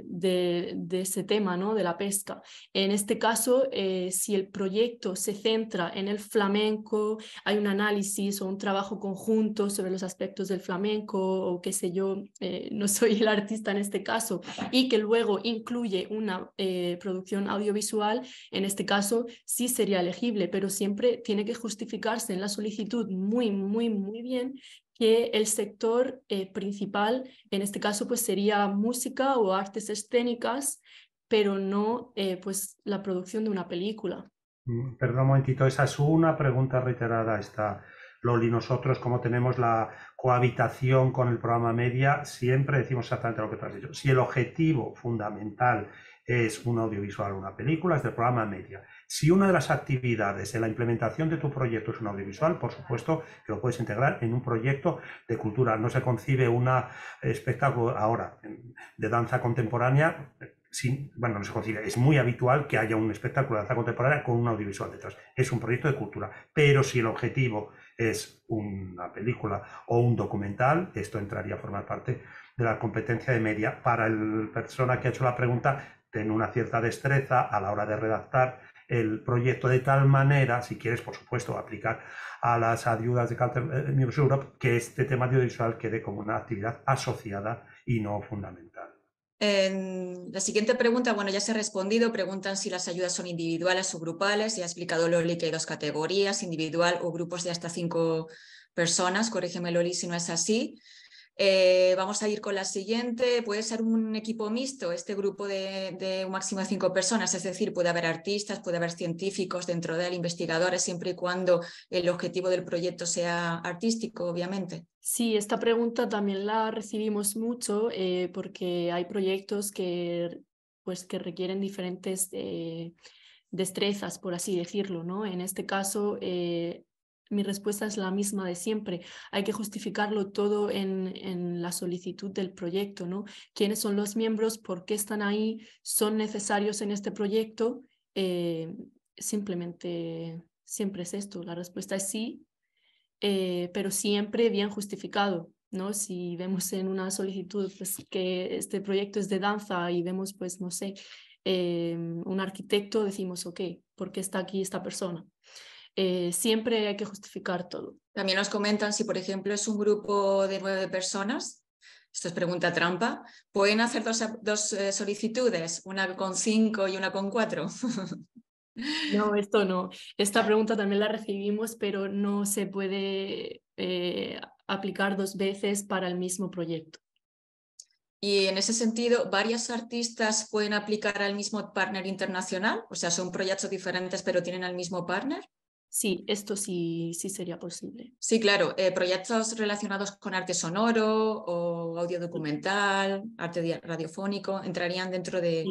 de, ese tema, ¿no? de la pesca. En este caso, eh, si el proyecto se centra en el flamenco, hay un análisis o un trabajo conjunto sobre los aspectos del flamenco o qué sé yo, eh, no soy el artista en este caso, y que luego incluye una eh, producción audiovisual, en este caso sí sería elegible, pero siempre tiene que justificarse en la solicitud muy, muy, muy bien que el sector eh, principal, en este caso, pues sería música o artes escénicas, pero no eh, pues la producción de una película. Mm, perdón un momentito, esa es una pregunta reiterada esta, Loli. Nosotros, como tenemos la cohabitación con el programa media, siempre decimos exactamente lo que tú has dicho. Si el objetivo fundamental es un audiovisual o una película, es del programa media. Si una de las actividades en la implementación de tu proyecto es un audiovisual, por supuesto que lo puedes integrar en un proyecto de cultura. No se concibe un espectáculo ahora de danza contemporánea sin, bueno, no se concibe. es muy habitual que haya un espectáculo de danza contemporánea con un audiovisual detrás. Es un proyecto de cultura. Pero si el objetivo es una película o un documental, esto entraría a formar parte de la competencia de media. Para la persona que ha hecho la pregunta, ten una cierta destreza a la hora de redactar el proyecto de tal manera, si quieres, por supuesto, aplicar a las ayudas de Carter News eh, Europe, que este tema audiovisual quede como una actividad asociada y no fundamental. En la siguiente pregunta, bueno, ya se ha respondido, preguntan si las ayudas son individuales o grupales, ya ha explicado Loli que hay dos categorías, individual o grupos de hasta cinco personas, corrígeme Loli si no es así. Eh, vamos a ir con la siguiente. Puede ser un equipo mixto, este grupo de, un máximo de cinco personas, es decir, puede haber artistas, puede haber científicos dentro de él, investigadores, siempre y cuando el objetivo del proyecto sea artístico, obviamente. Sí, esta pregunta también la recibimos mucho eh, porque hay proyectos que, pues, que requieren diferentes eh, destrezas, por así decirlo. ¿no? En este caso, mi respuesta es la misma de siempre. Hay que justificarlo todo en, la solicitud del proyecto, ¿no? ¿Quiénes son los miembros? ¿Por qué están ahí? ¿Son necesarios en este proyecto? Eh, simplemente, siempre es esto. La respuesta es sí, eh, pero siempre bien justificado. ¿no? Si vemos en una solicitud pues, que este proyecto es de danza y vemos, pues, no sé, eh, un arquitecto, decimos, ok, ¿por qué está aquí esta persona? Eh, siempre hay que justificar todo. También nos comentan si, por ejemplo, es un grupo de nueve personas, esto es pregunta trampa, ¿pueden hacer dos, eh, solicitudes, una con cinco y una con cuatro? No, esto no. Esta pregunta también la recibimos, pero no se puede eh, aplicar dos veces para el mismo proyecto. Y en ese sentido, ¿varias artistas pueden aplicar al mismo partner internacional? O sea, son proyectos diferentes, pero tienen al mismo partner. Sí, esto sí, sí sería posible. Sí, claro, eh, proyectos relacionados con arte sonoro o audio documental, arte radiofónico, entrarían dentro de,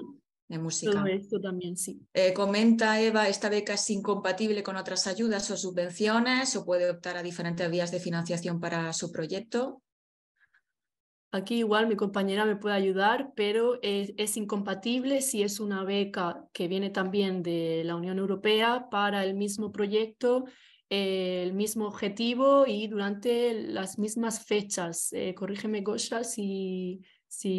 música. Todo esto también, sí. Eh, comenta Eva, ¿esta beca es incompatible con otras ayudas o subvenciones o puede optar a diferentes vías de financiación para su proyecto? Aquí igual mi compañera me puede ayudar, pero es, incompatible si es una beca que viene también de la Unión Europea para el mismo proyecto, eh, el mismo objetivo y durante las mismas fechas. Eh, corrígeme, Gosha, si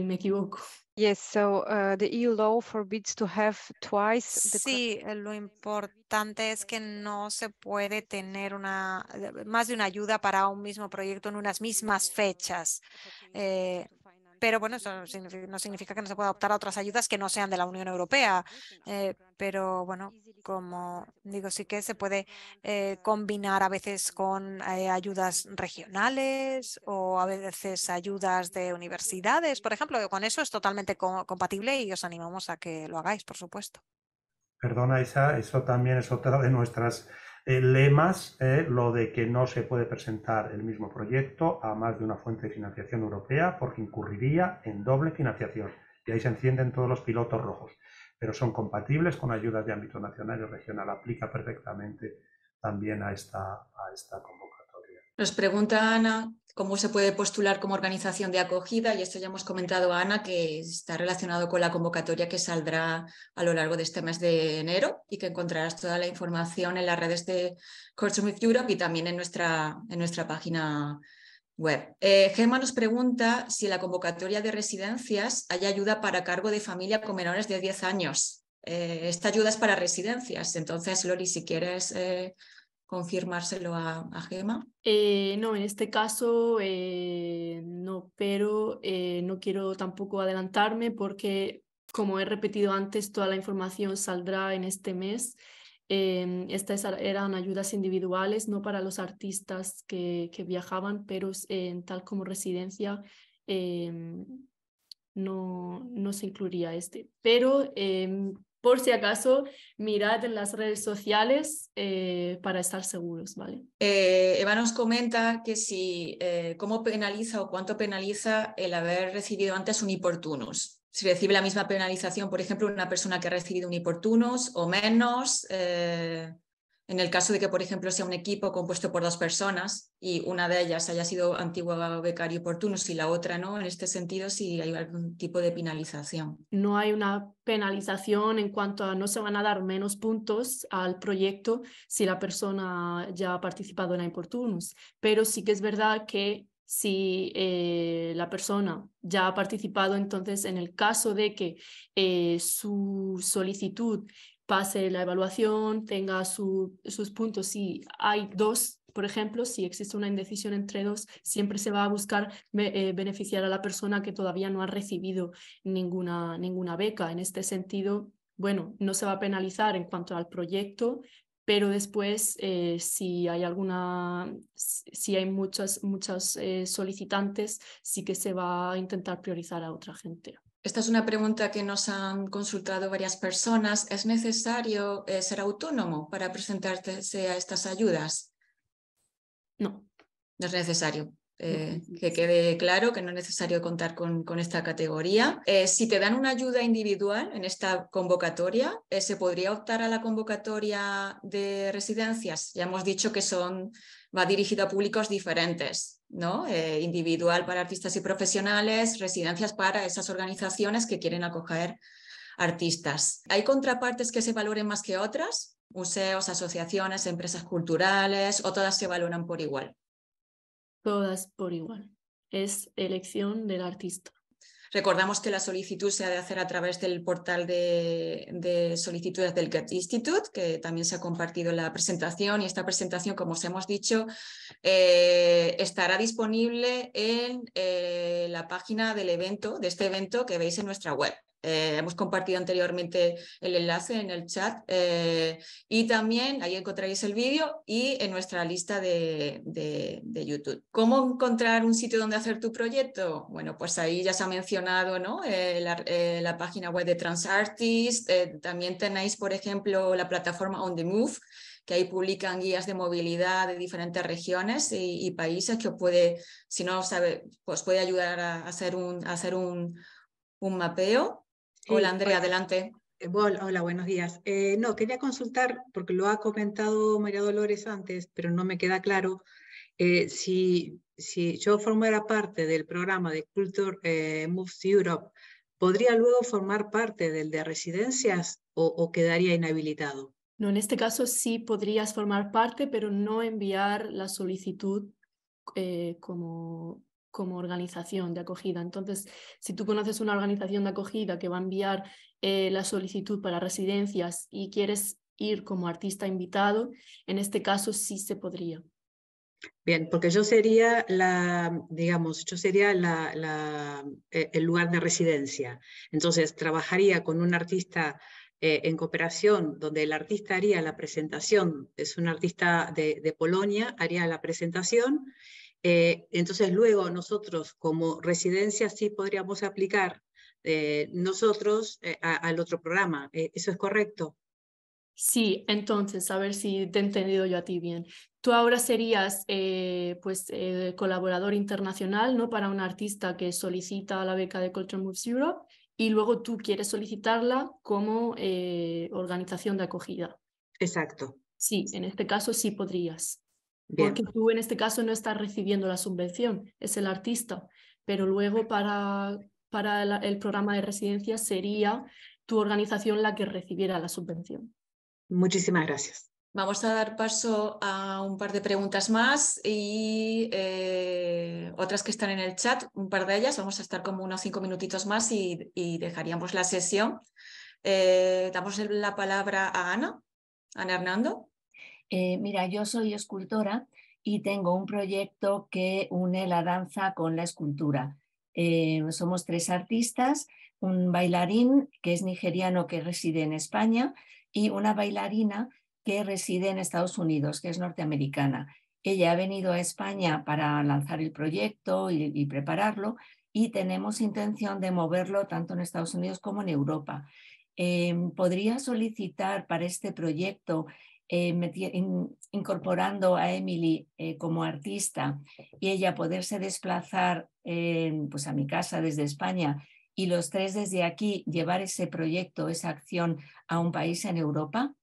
me equivoco. Yes, so uh, the EU law forbids to have twice Sí, eh, lo importante es que no se puede tener una más de una ayuda para un mismo proyecto en unas mismas fechas. Eh, pero bueno, eso no significa que no se pueda optar a otras ayudas que no sean de la Unión Europea. Eh, pero bueno, como digo, sí que se puede eh, combinar a veces con eh, ayudas regionales o a veces ayudas de universidades, por ejemplo. Con eso es totalmente compatible y os animamos a que lo hagáis, por supuesto. Perdona, Isa, eso también es otra de nuestras le eh, lemas, eh, lo de que no se puede presentar el mismo proyecto a más de una fuente de financiación europea porque incurriría en doble financiación. Y ahí se encienden todos los pilotos rojos. Pero son compatibles con ayudas de ámbito nacional y regional. Aplica perfectamente también a esta, a esta nos pregunta Ana cómo se puede postular como organización de acogida y esto ya hemos comentado Ana que está relacionado con la convocatoria que saldrá a lo largo de este mes de enero y que encontrarás toda la información en las redes de Courts Europe y también en nuestra, en nuestra página web. Eh, Gemma nos pregunta si en la convocatoria de residencias hay ayuda para cargo de familia con menores de 10 años. Eh, esta ayuda es para residencias, entonces Lori, si quieres... Eh, confirmárselo a, a Gema? Eh, no, en este caso eh, no, pero eh, no quiero tampoco adelantarme porque, como he repetido antes, toda la información saldrá en este mes. Em, estas er, eran ayudas individuales, no para los artistas que, viajaban, pero en tal como residencia em, no, no se incluiría este. Pero em, por si acaso, mirad en las redes sociales eh, para estar seguros, ¿vale? Eh, Eva nos comenta que si, eh, ¿cómo penaliza o cuánto penaliza el haber recibido antes un importunus? Si recibe la misma penalización, por ejemplo, una persona que ha recibido un importunus o menos, en el caso de que, por ejemplo, sea un equipo compuesto por dos personas y una de ellas haya sido antigua becario oportunos y la otra no, en este sentido, si hay algún tipo de penalización. No hay una penalización en cuanto a no se van a dar menos puntos al proyecto si la persona ya ha participado en Importunus, pero sí que es verdad que si eh, la persona ya ha participado, entonces en el caso de que eh, su solicitud pase la evaluación, tenga sus puntos. Si hay dos, por ejemplo, si existe una indecisión entre dos, siempre se va a buscar eh, beneficiar a la persona que todavía no ha recibido ninguna, ninguna beca. En este sentido, bueno, no se va a penalizar en cuanto al proyecto, pero después eh, si hay alguna si hay muchas muchas eh, solicitantes sí que se va a intentar priorizar a otra gente esta es una pregunta que nos han consultado varias personas. ¿Es necesario eh, ser autónomo para presentarse a estas ayudas? No. No es necesario. Eh, que quede claro que no es necesario contar con, esta categoría. Eh, si te dan una ayuda individual en esta convocatoria, se podría optar a la convocatoria de residencias. Ya hemos dicho que son, va dirigida a públicos diferentes. Eh, individual para artistas y profesionales, residencias para esas organizaciones que quieren acoger artistas. ¿Hay contrapartes que se valoren más que otras? Museos, asociaciones, empresas culturales o todas se valoran por igual? Todas por igual. Es elección del artista. Recordamos que la solicitud se ha de hacer a través del portal de, solicitudes del Get Institute, que también se ha compartido la presentación y esta presentación, como os hemos dicho, eh, estará disponible en eh, la página del evento, de este evento que veis en nuestra web. Eh, hemos compartido anteriormente el enlace en el chat eh, y también ahí encontraréis el vídeo y en nuestra lista de, YouTube. ¿Cómo encontrar un sitio donde hacer tu proyecto? Bueno, pues ahí ya se ha mencionado ¿no? Eh, la, página web de Transartist, también tenéis, por ejemplo, la plataforma On the Move que ahí publican guías de movilidad de diferentes regiones y, países que os puede, si no sabe, pues puede ayudar a hacer un, hacer un, un mapeo. Hola Andrea, adelante. Eh, hola, buenos días. Eh, no, quería consultar, porque lo ha comentado María Dolores antes, pero no me queda claro, eh, si, si, yo formara parte del programa de Culture Moves Europe, ¿podría luego formar parte del de residencias o, quedaría inhabilitado? No, en este caso sí podrías formar parte, pero no enviar la solicitud como como organización de acogida. Entonces, si tú conoces una organización de acogida que va a enviar eh, la solicitud para residencias y quieres ir como artista invitado, en este caso sí se podría. Bien, porque yo sería la, digamos, yo sería la, e, el lugar de residencia. Entonces, trabajaría con un artista eh, en cooperación, donde el artista haría la presentación, es un artista de, de Polonia, haría la presentación eh, entonces luego nosotros como residencia sí podríamos aplicar eh, nosotros eh, al otro programa. ¿Eso es correcto? Sí, entonces, a ver si te he entendido yo a ti bien. Tú ahora serías pues colaborador internacional ¿no? para un artista que solicita la beca de Culture Moves Europe y luego tú quieres solicitarla como organización de acogida. Exacto. Sí, en este caso sí podrías. Porque tú en este caso no estás recibiendo la subvención, es el artista, pero luego para, el, programa de residencia sería tu organización la que recibiera la subvención. Muchísimas gracias. Vamos a dar paso a un par de preguntas más y eh, otras que están en el chat, un par de ellas. Vamos a estar como unos cinco minutitos más y, dejaríamos la sesión. Eh, damos la palabra a Ana, Ana Hernando. Eh, mira, yo soy escultora y tengo un proyecto que une la danza con la escultura. Eh, somos tres artistas, un bailarín que es nigeriano que reside en España y una bailarina que reside en Estados Unidos, que es norteamericana. Ella ha venido a España para lanzar el proyecto y, prepararlo y tenemos intención de moverlo tanto en Estados Unidos como en Europa. Eh, ¿Podría solicitar para este proyecto eh, incorporando a Emily eh, como artista y ella poderse desplazar eh, pues a mi casa desde España y los tres desde aquí llevar ese proyecto, esa acción a un país en Europa?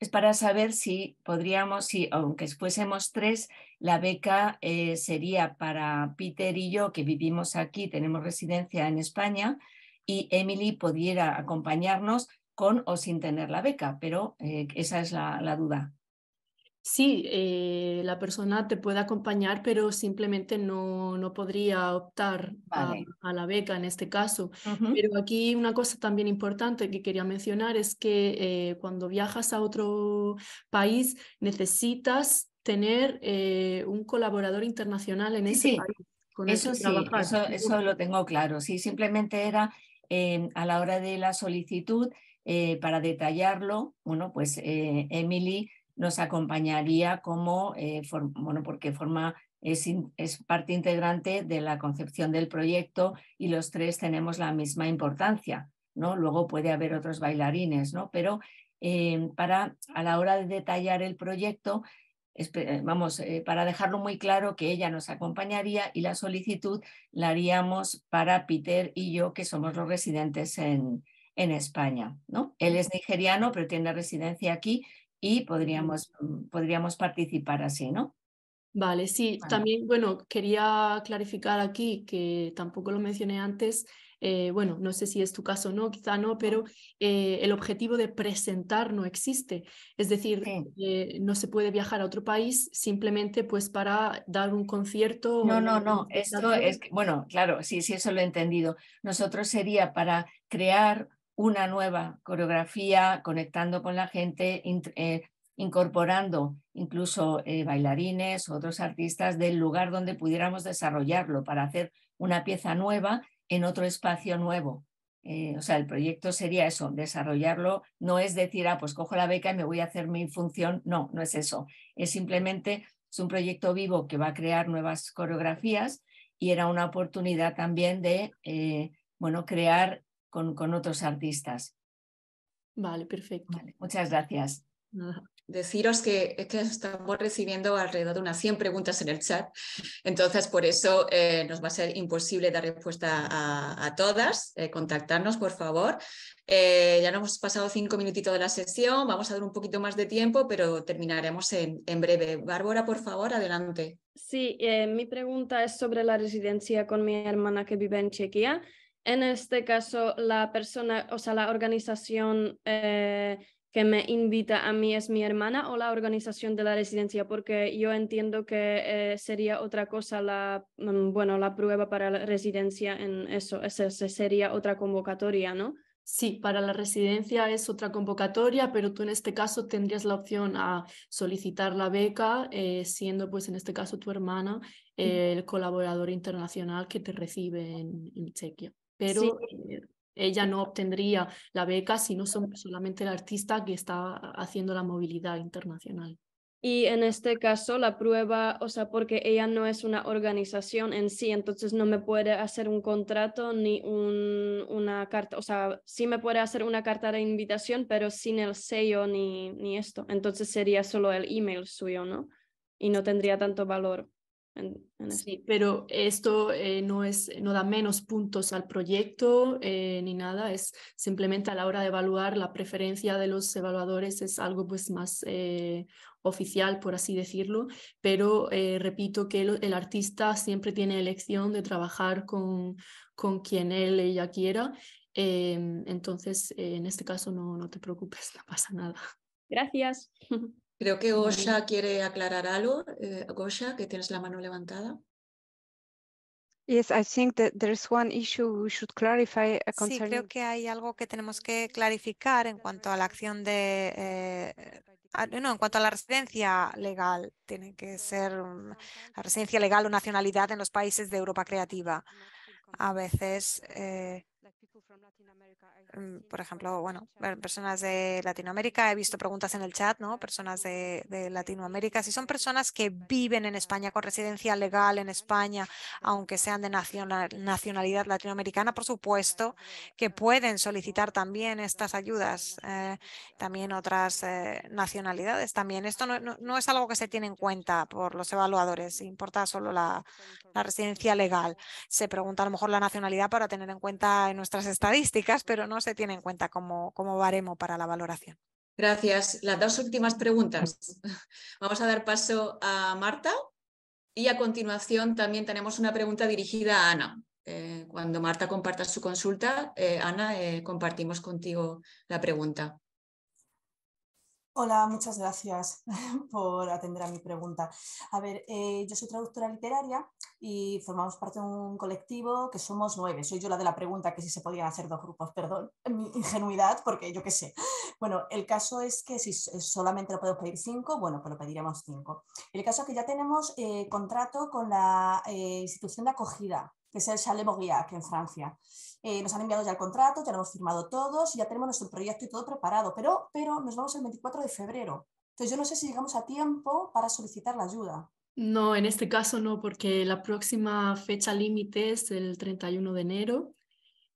Es para saber si podríamos, si aunque fuésemos tres, la beca sería para Peter y yo, que vivimos aquí, tenemos residencia en España, y Emily pudiera acompañarnos con o sin tener la beca, pero eh, esa es la, duda. Sí, eh, la persona te puede acompañar, pero simplemente no, podría optar a, la beca en este caso. Pero aquí una cosa también importante que quería mencionar es que eh, cuando viajas a otro país necesitas tener un colaborador internacional en ese país. Con eso sí, eso, eso, lo tengo claro. Sí, simplemente era a la hora de la solicitud eh, para detallarlo, bueno, pues eh, Emily nos acompañaría como, eh, bueno, porque forma, es, parte integrante de la concepción del proyecto y los tres tenemos la misma importancia, ¿no? Luego puede haber otros bailarines, ¿no? Pero para, a la hora de detallar el proyecto, vamos, para dejarlo muy claro que ella nos acompañaría y la solicitud la haríamos para Peter y yo, que somos los residentes en, en España. ¿no? Él es nigeriano, pero tiene residencia aquí y podríamos, mm, podríamos participar así, ¿no? Vale, sí. También, bueno, quería clarificar aquí que tampoco lo mencioné antes. Eh, bueno, no sé si es tu caso o no, quizá no, pero eh, el objetivo de presentar no existe. Es decir, eh, no se puede viajar a otro país simplemente pues para dar un concierto. No, no, no. Esto es, bueno, claro, sí, sí, eso lo he entendido. Nosotros sería para crear una nueva coreografía, conectando con la gente, eh, incorporando incluso bailarines eh, bailarines, otros artistas del lugar donde pudiéramos desarrollarlo para hacer una pieza nueva en otro espacio nuevo. Eh, o sea, el proyecto sería eso, desarrollarlo, no es decir, ah, pues cojo la beca y me voy a hacer mi función, no, no es eso, es simplemente, es un proyecto vivo que va a crear nuevas coreografías y era una oportunidad también de, bueno, crear con, otros artistas. Vale, perfecto. muchas gracias. Deciros que, estamos recibiendo alrededor de unas 100 preguntas en el chat, entonces por eso eh, nos va a ser imposible dar respuesta a, todas. Eh, contactarnos, por favor. Eh, ya nos hemos pasado cinco minutitos de la sesión, vamos a dar un poquito más de tiempo, pero terminaremos en, en breve. Bárbara, por favor, adelante. Sí, mi pregunta es sobre la residencia con mi hermana que vive en Chequia. En este caso, la persona, o sea, la organización eh, que me invita a mí es mi hermana o la organización de la residencia, porque yo entiendo que eh, sería otra cosa la, mm, bueno, la prueba para la residencia en eso, ese sería otra convocatoria, ¿no? Sí, para la residencia es otra convocatoria, pero tú en este caso tendrías la opción a solicitar la beca, eh, siendo pues en este caso tu hermana el colaborador internacional que te recibe en Chequia pero eh, ella no obtendría la beca si no son solamente el artista que está haciendo la movilidad internacional. Y en este caso, la prueba, o sea, porque ella no es una organización en sí, entonces no me puede hacer un contrato ni una carta, o sea, sí me puede hacer una carta de invitación, pero sin el sello ni, ni esto. Entonces sería solo el email suyo, ¿no? Y no tendría tanto valor sí, pero esto eh, no, es, no da menos puntos al proyecto eh, ni nada, es simplemente a la hora de evaluar la preferencia de los evaluadores es algo pues más eh, oficial, por así decirlo, pero repito que el, artista siempre tiene elección de trabajar con, con quien él, ella quiera, em, entonces en este caso no, no te preocupes, no pasa nada. Gracias. Creo que Gosha quiere aclarar algo. Eh, Gosha, que tienes la mano levantada. Yes, I think that there's one issue we should clarify uh, Sí, creo que hay algo que tenemos que clarificar en cuanto a la acción de... Eh, no, en cuanto a la residencia legal, tiene que ser la residencia legal o nacionalidad en los países de Europa creativa. A veces eh, Mm, por ejemplo, bueno, personas de Latinoamérica, he visto preguntas en el chat, ¿no? Personas de, Latinoamérica, si son personas que viven en España con residencia legal en España, aunque sean de nacionalidad latinoamericana, por supuesto, que pueden solicitar también estas ayudas, eh, también otras eh, nacionalidades también. Esto no, es algo que se tiene en cuenta por los evaluadores, importa solo la, la residencia legal. Se pregunta a lo mejor la nacionalidad para tener en cuenta en nuestras estadísticas, pero no se tiene en cuenta como, como baremo para la valoración. Gracias. Las dos últimas preguntas. Vamos a dar paso a Marta y a continuación también tenemos una pregunta dirigida a Ana. Eh, cuando Marta comparta su consulta, eh, Ana, eh, compartimos contigo la pregunta. Hola, muchas gracias por atender a mi pregunta. A ver, eh, yo soy traductora literaria y formamos parte de un colectivo que somos nueve. Soy yo la de la pregunta que si se podían hacer dos grupos, perdón, mi ingenuidad, porque yo qué sé. Bueno, el caso es que si solamente lo puedo pedir cinco, bueno, pues lo pediríamos cinco. El caso es que ya tenemos eh, contrato con la eh, institución de acogida que es el Chalet Mauriac en Francia. Eh, nos han enviado ya el contrato, ya lo hemos firmado todos, y ya tenemos nuestro proyecto y todo preparado, pero, pero nos vamos el 24 de febrero. Entonces yo no sé si llegamos a tiempo para solicitar la ayuda. No, en este caso no, porque la próxima fecha límite es el 31 de enero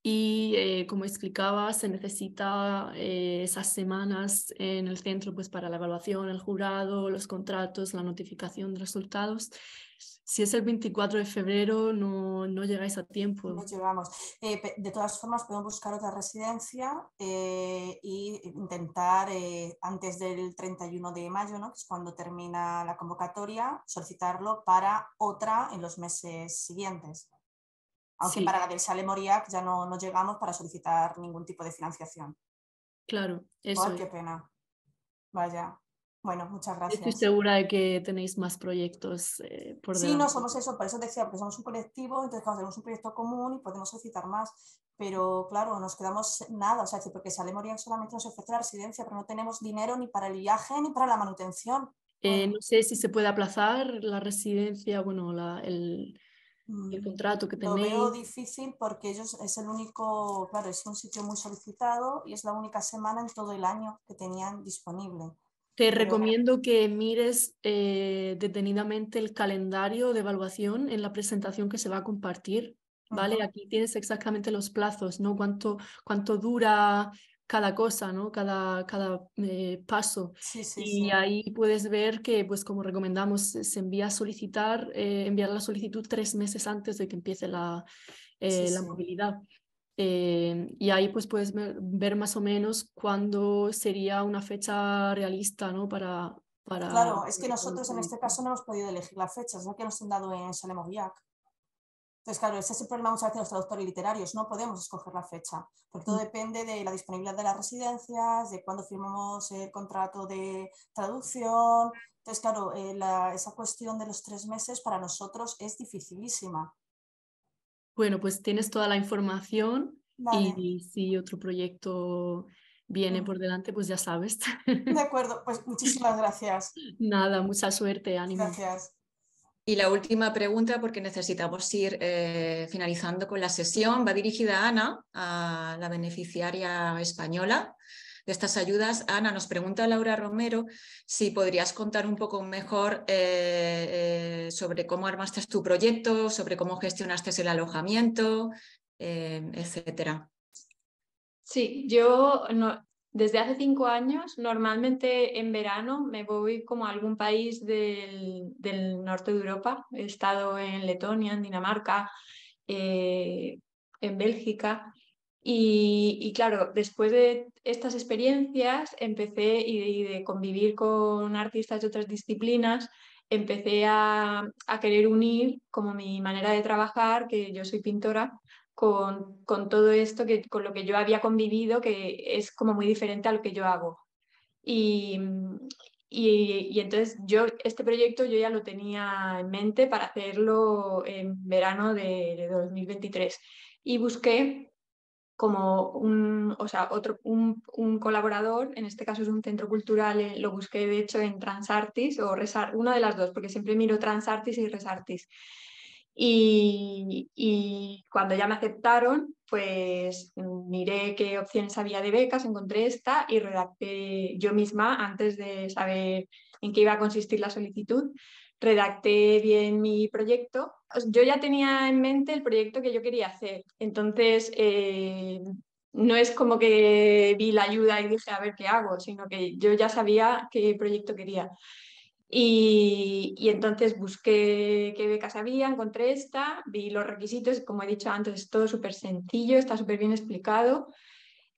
y eh, como explicaba, se necesita eh, esas semanas en el centro pues, para la evaluación, el jurado, los contratos, la notificación de resultados si es el 24 de febrero, no, llegáis a tiempo. No llegamos. Eh, de todas formas, podemos buscar otra residencia e intentar, eh, antes del 31 de mayo, que es cuando termina la convocatoria, solicitarlo para otra en los meses siguientes. Aunque para la del Sale Moriac ya no, no, llegamos para solicitar ningún tipo de financiación. Claro, eso. qué pena. Vaya. Bueno, muchas gracias. Estoy segura de que tenéis más proyectos eh, por Sí, no somos eso, por eso decía, porque somos un colectivo, entonces cuando tenemos un proyecto común y podemos solicitar más, pero claro, nos quedamos nada, o sea, porque Salemorian solamente nos ofrece la residencia, pero no tenemos dinero ni para el viaje ni para la manutención. Eh, no sé si se puede aplazar la residencia, bueno, el, el mm, contrato que tenéis. Lo veo difícil porque ellos es el único, claro, es un sitio muy solicitado y es la única semana en todo el año que tenían disponible. Te recomiendo que mires eh, detenidamente el calendario de evaluación en la presentación que se va a compartir. ¿Vale? Aquí tienes exactamente los plazos, ¿no? Cuánto, cuánto dura cada cosa, ¿no? Cada, cada eh, paso. y ahí puedes ver que, pues como recomendamos, se envía a solicitar, eh, enviar la solicitud tres meses antes de que empiece la movilidad. Eh, y ahí pues puedes ver, más o menos cuándo sería una fecha realista, ¿no? Para, para... Claro, es que nosotros en este caso no hemos podido elegir la fecha es ¿no? Que nos han dado en Salemoviac. Entonces, claro, ese es el problema muchas veces de los traductores literarios, no podemos escoger la fecha, porque todo mm. depende de la disponibilidad de las residencias, de cuándo firmamos el contrato de traducción. Entonces, claro, eh, esa cuestión de los tres meses para nosotros es dificilísima, bueno, pues tienes toda la información y si otro proyecto viene mm. por delante, pues ya sabes. De acuerdo, pues muchísimas gracias. Nada, mucha suerte, ánimo. Gracias. Y la última pregunta, porque necesitamos ir eh, finalizando con la sesión, va dirigida a Ana, a la beneficiaria española de estas ayudas. Ana, nos pregunta Laura Romero si podrías contar un poco mejor eh, eh, sobre cómo armaste tu proyecto, sobre cómo gestionaste el alojamiento, eh, etcétera. Sí, yo desde hace cinco años, normalmente en verano me voy como a algún país del, norte de Europa. He estado en Letonia, en Dinamarca, en Bélgica y, claro, después de estas experiencias empecé y de, convivir con artistas de otras disciplinas, empecé a, querer unir como mi manera de trabajar, que yo soy pintora, con, todo esto, que, con lo que yo había convivido, que es como muy diferente a lo que yo hago. Y, y, entonces yo, este proyecto yo ya lo tenía en mente para hacerlo en verano de, de 2023 y busqué como un, o sea, otro, un, colaborador, en este caso es un centro cultural, eh, lo busqué de hecho en Transartis o Resartis, una de las dos, porque siempre miro Transartis y Resartis. Y, y, cuando ya me aceptaron, pues mm, miré qué opciones había de becas, encontré esta y redacté yo misma antes de saber en qué iba a consistir la solicitud, redacté bien mi proyecto. Yo ya tenía en mente el proyecto que yo quería hacer, entonces eh, no es como que vi la ayuda y dije a ver qué hago, sino que yo ya sabía qué proyecto quería. Y, entonces busqué qué becas había, encontré esta, vi los requisitos, como he dicho antes, es todo súper sencillo, está súper bien explicado.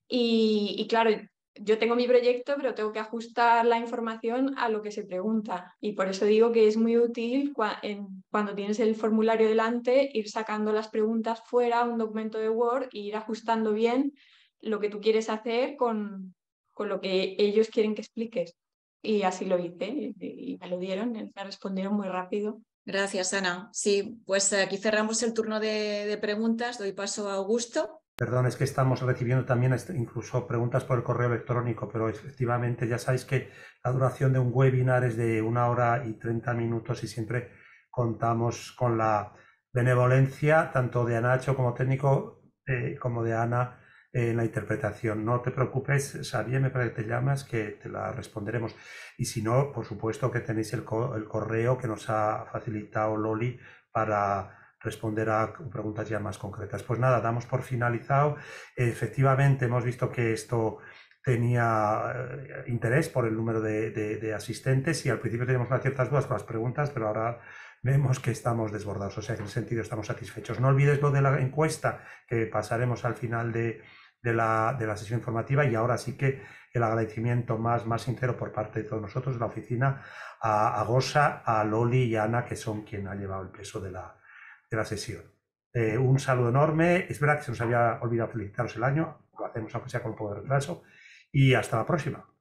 y, claro, yo tengo mi proyecto, pero tengo que ajustar la información a lo que se pregunta. Y por eso digo que es muy útil cuando tienes el formulario delante, ir sacando las preguntas fuera, un documento de Word, e ir ajustando bien lo que tú quieres hacer con, con lo que ellos quieren que expliques. Y así lo hice y, me lo dieron, me respondieron muy rápido. Gracias, Ana. Sí, pues eh, aquí cerramos el turno de preguntas. Doy paso a Augusto. Perdón, es que estamos recibiendo también este, incluso preguntas por el correo electrónico, pero efectivamente ya sabéis que la duración de un webinar es de una hora y 30 minutos y siempre contamos con la benevolencia tanto de Anacho como técnico eh, como de Ana en la interpretación. No te preocupes, Xavier, me parece que te llamas, que te la responderemos. Y si no, por supuesto que tenéis el correo que nos ha facilitado Loli para responder a preguntas ya más concretas. Pues nada, damos por finalizado. Efectivamente, hemos visto que esto tenía eh, interés por el número de, asistentes y al principio teníamos unas ciertas dudas con las preguntas, pero ahora vemos que estamos desbordados, o sea, en ese sentido estamos satisfechos. No olvides lo de la encuesta que pasaremos al final de, la, sesión informativa y ahora sí que el agradecimiento más, sincero por parte de todos nosotros, de la oficina, a, Gosa, a Loli y a Ana, que son quien ha llevado el peso de la, la sesión. Eh, un saludo enorme. Es verdad que se nos había olvidado felicitaros el año, lo hacemos aunque sea con un poco de retraso. Y hasta la próxima.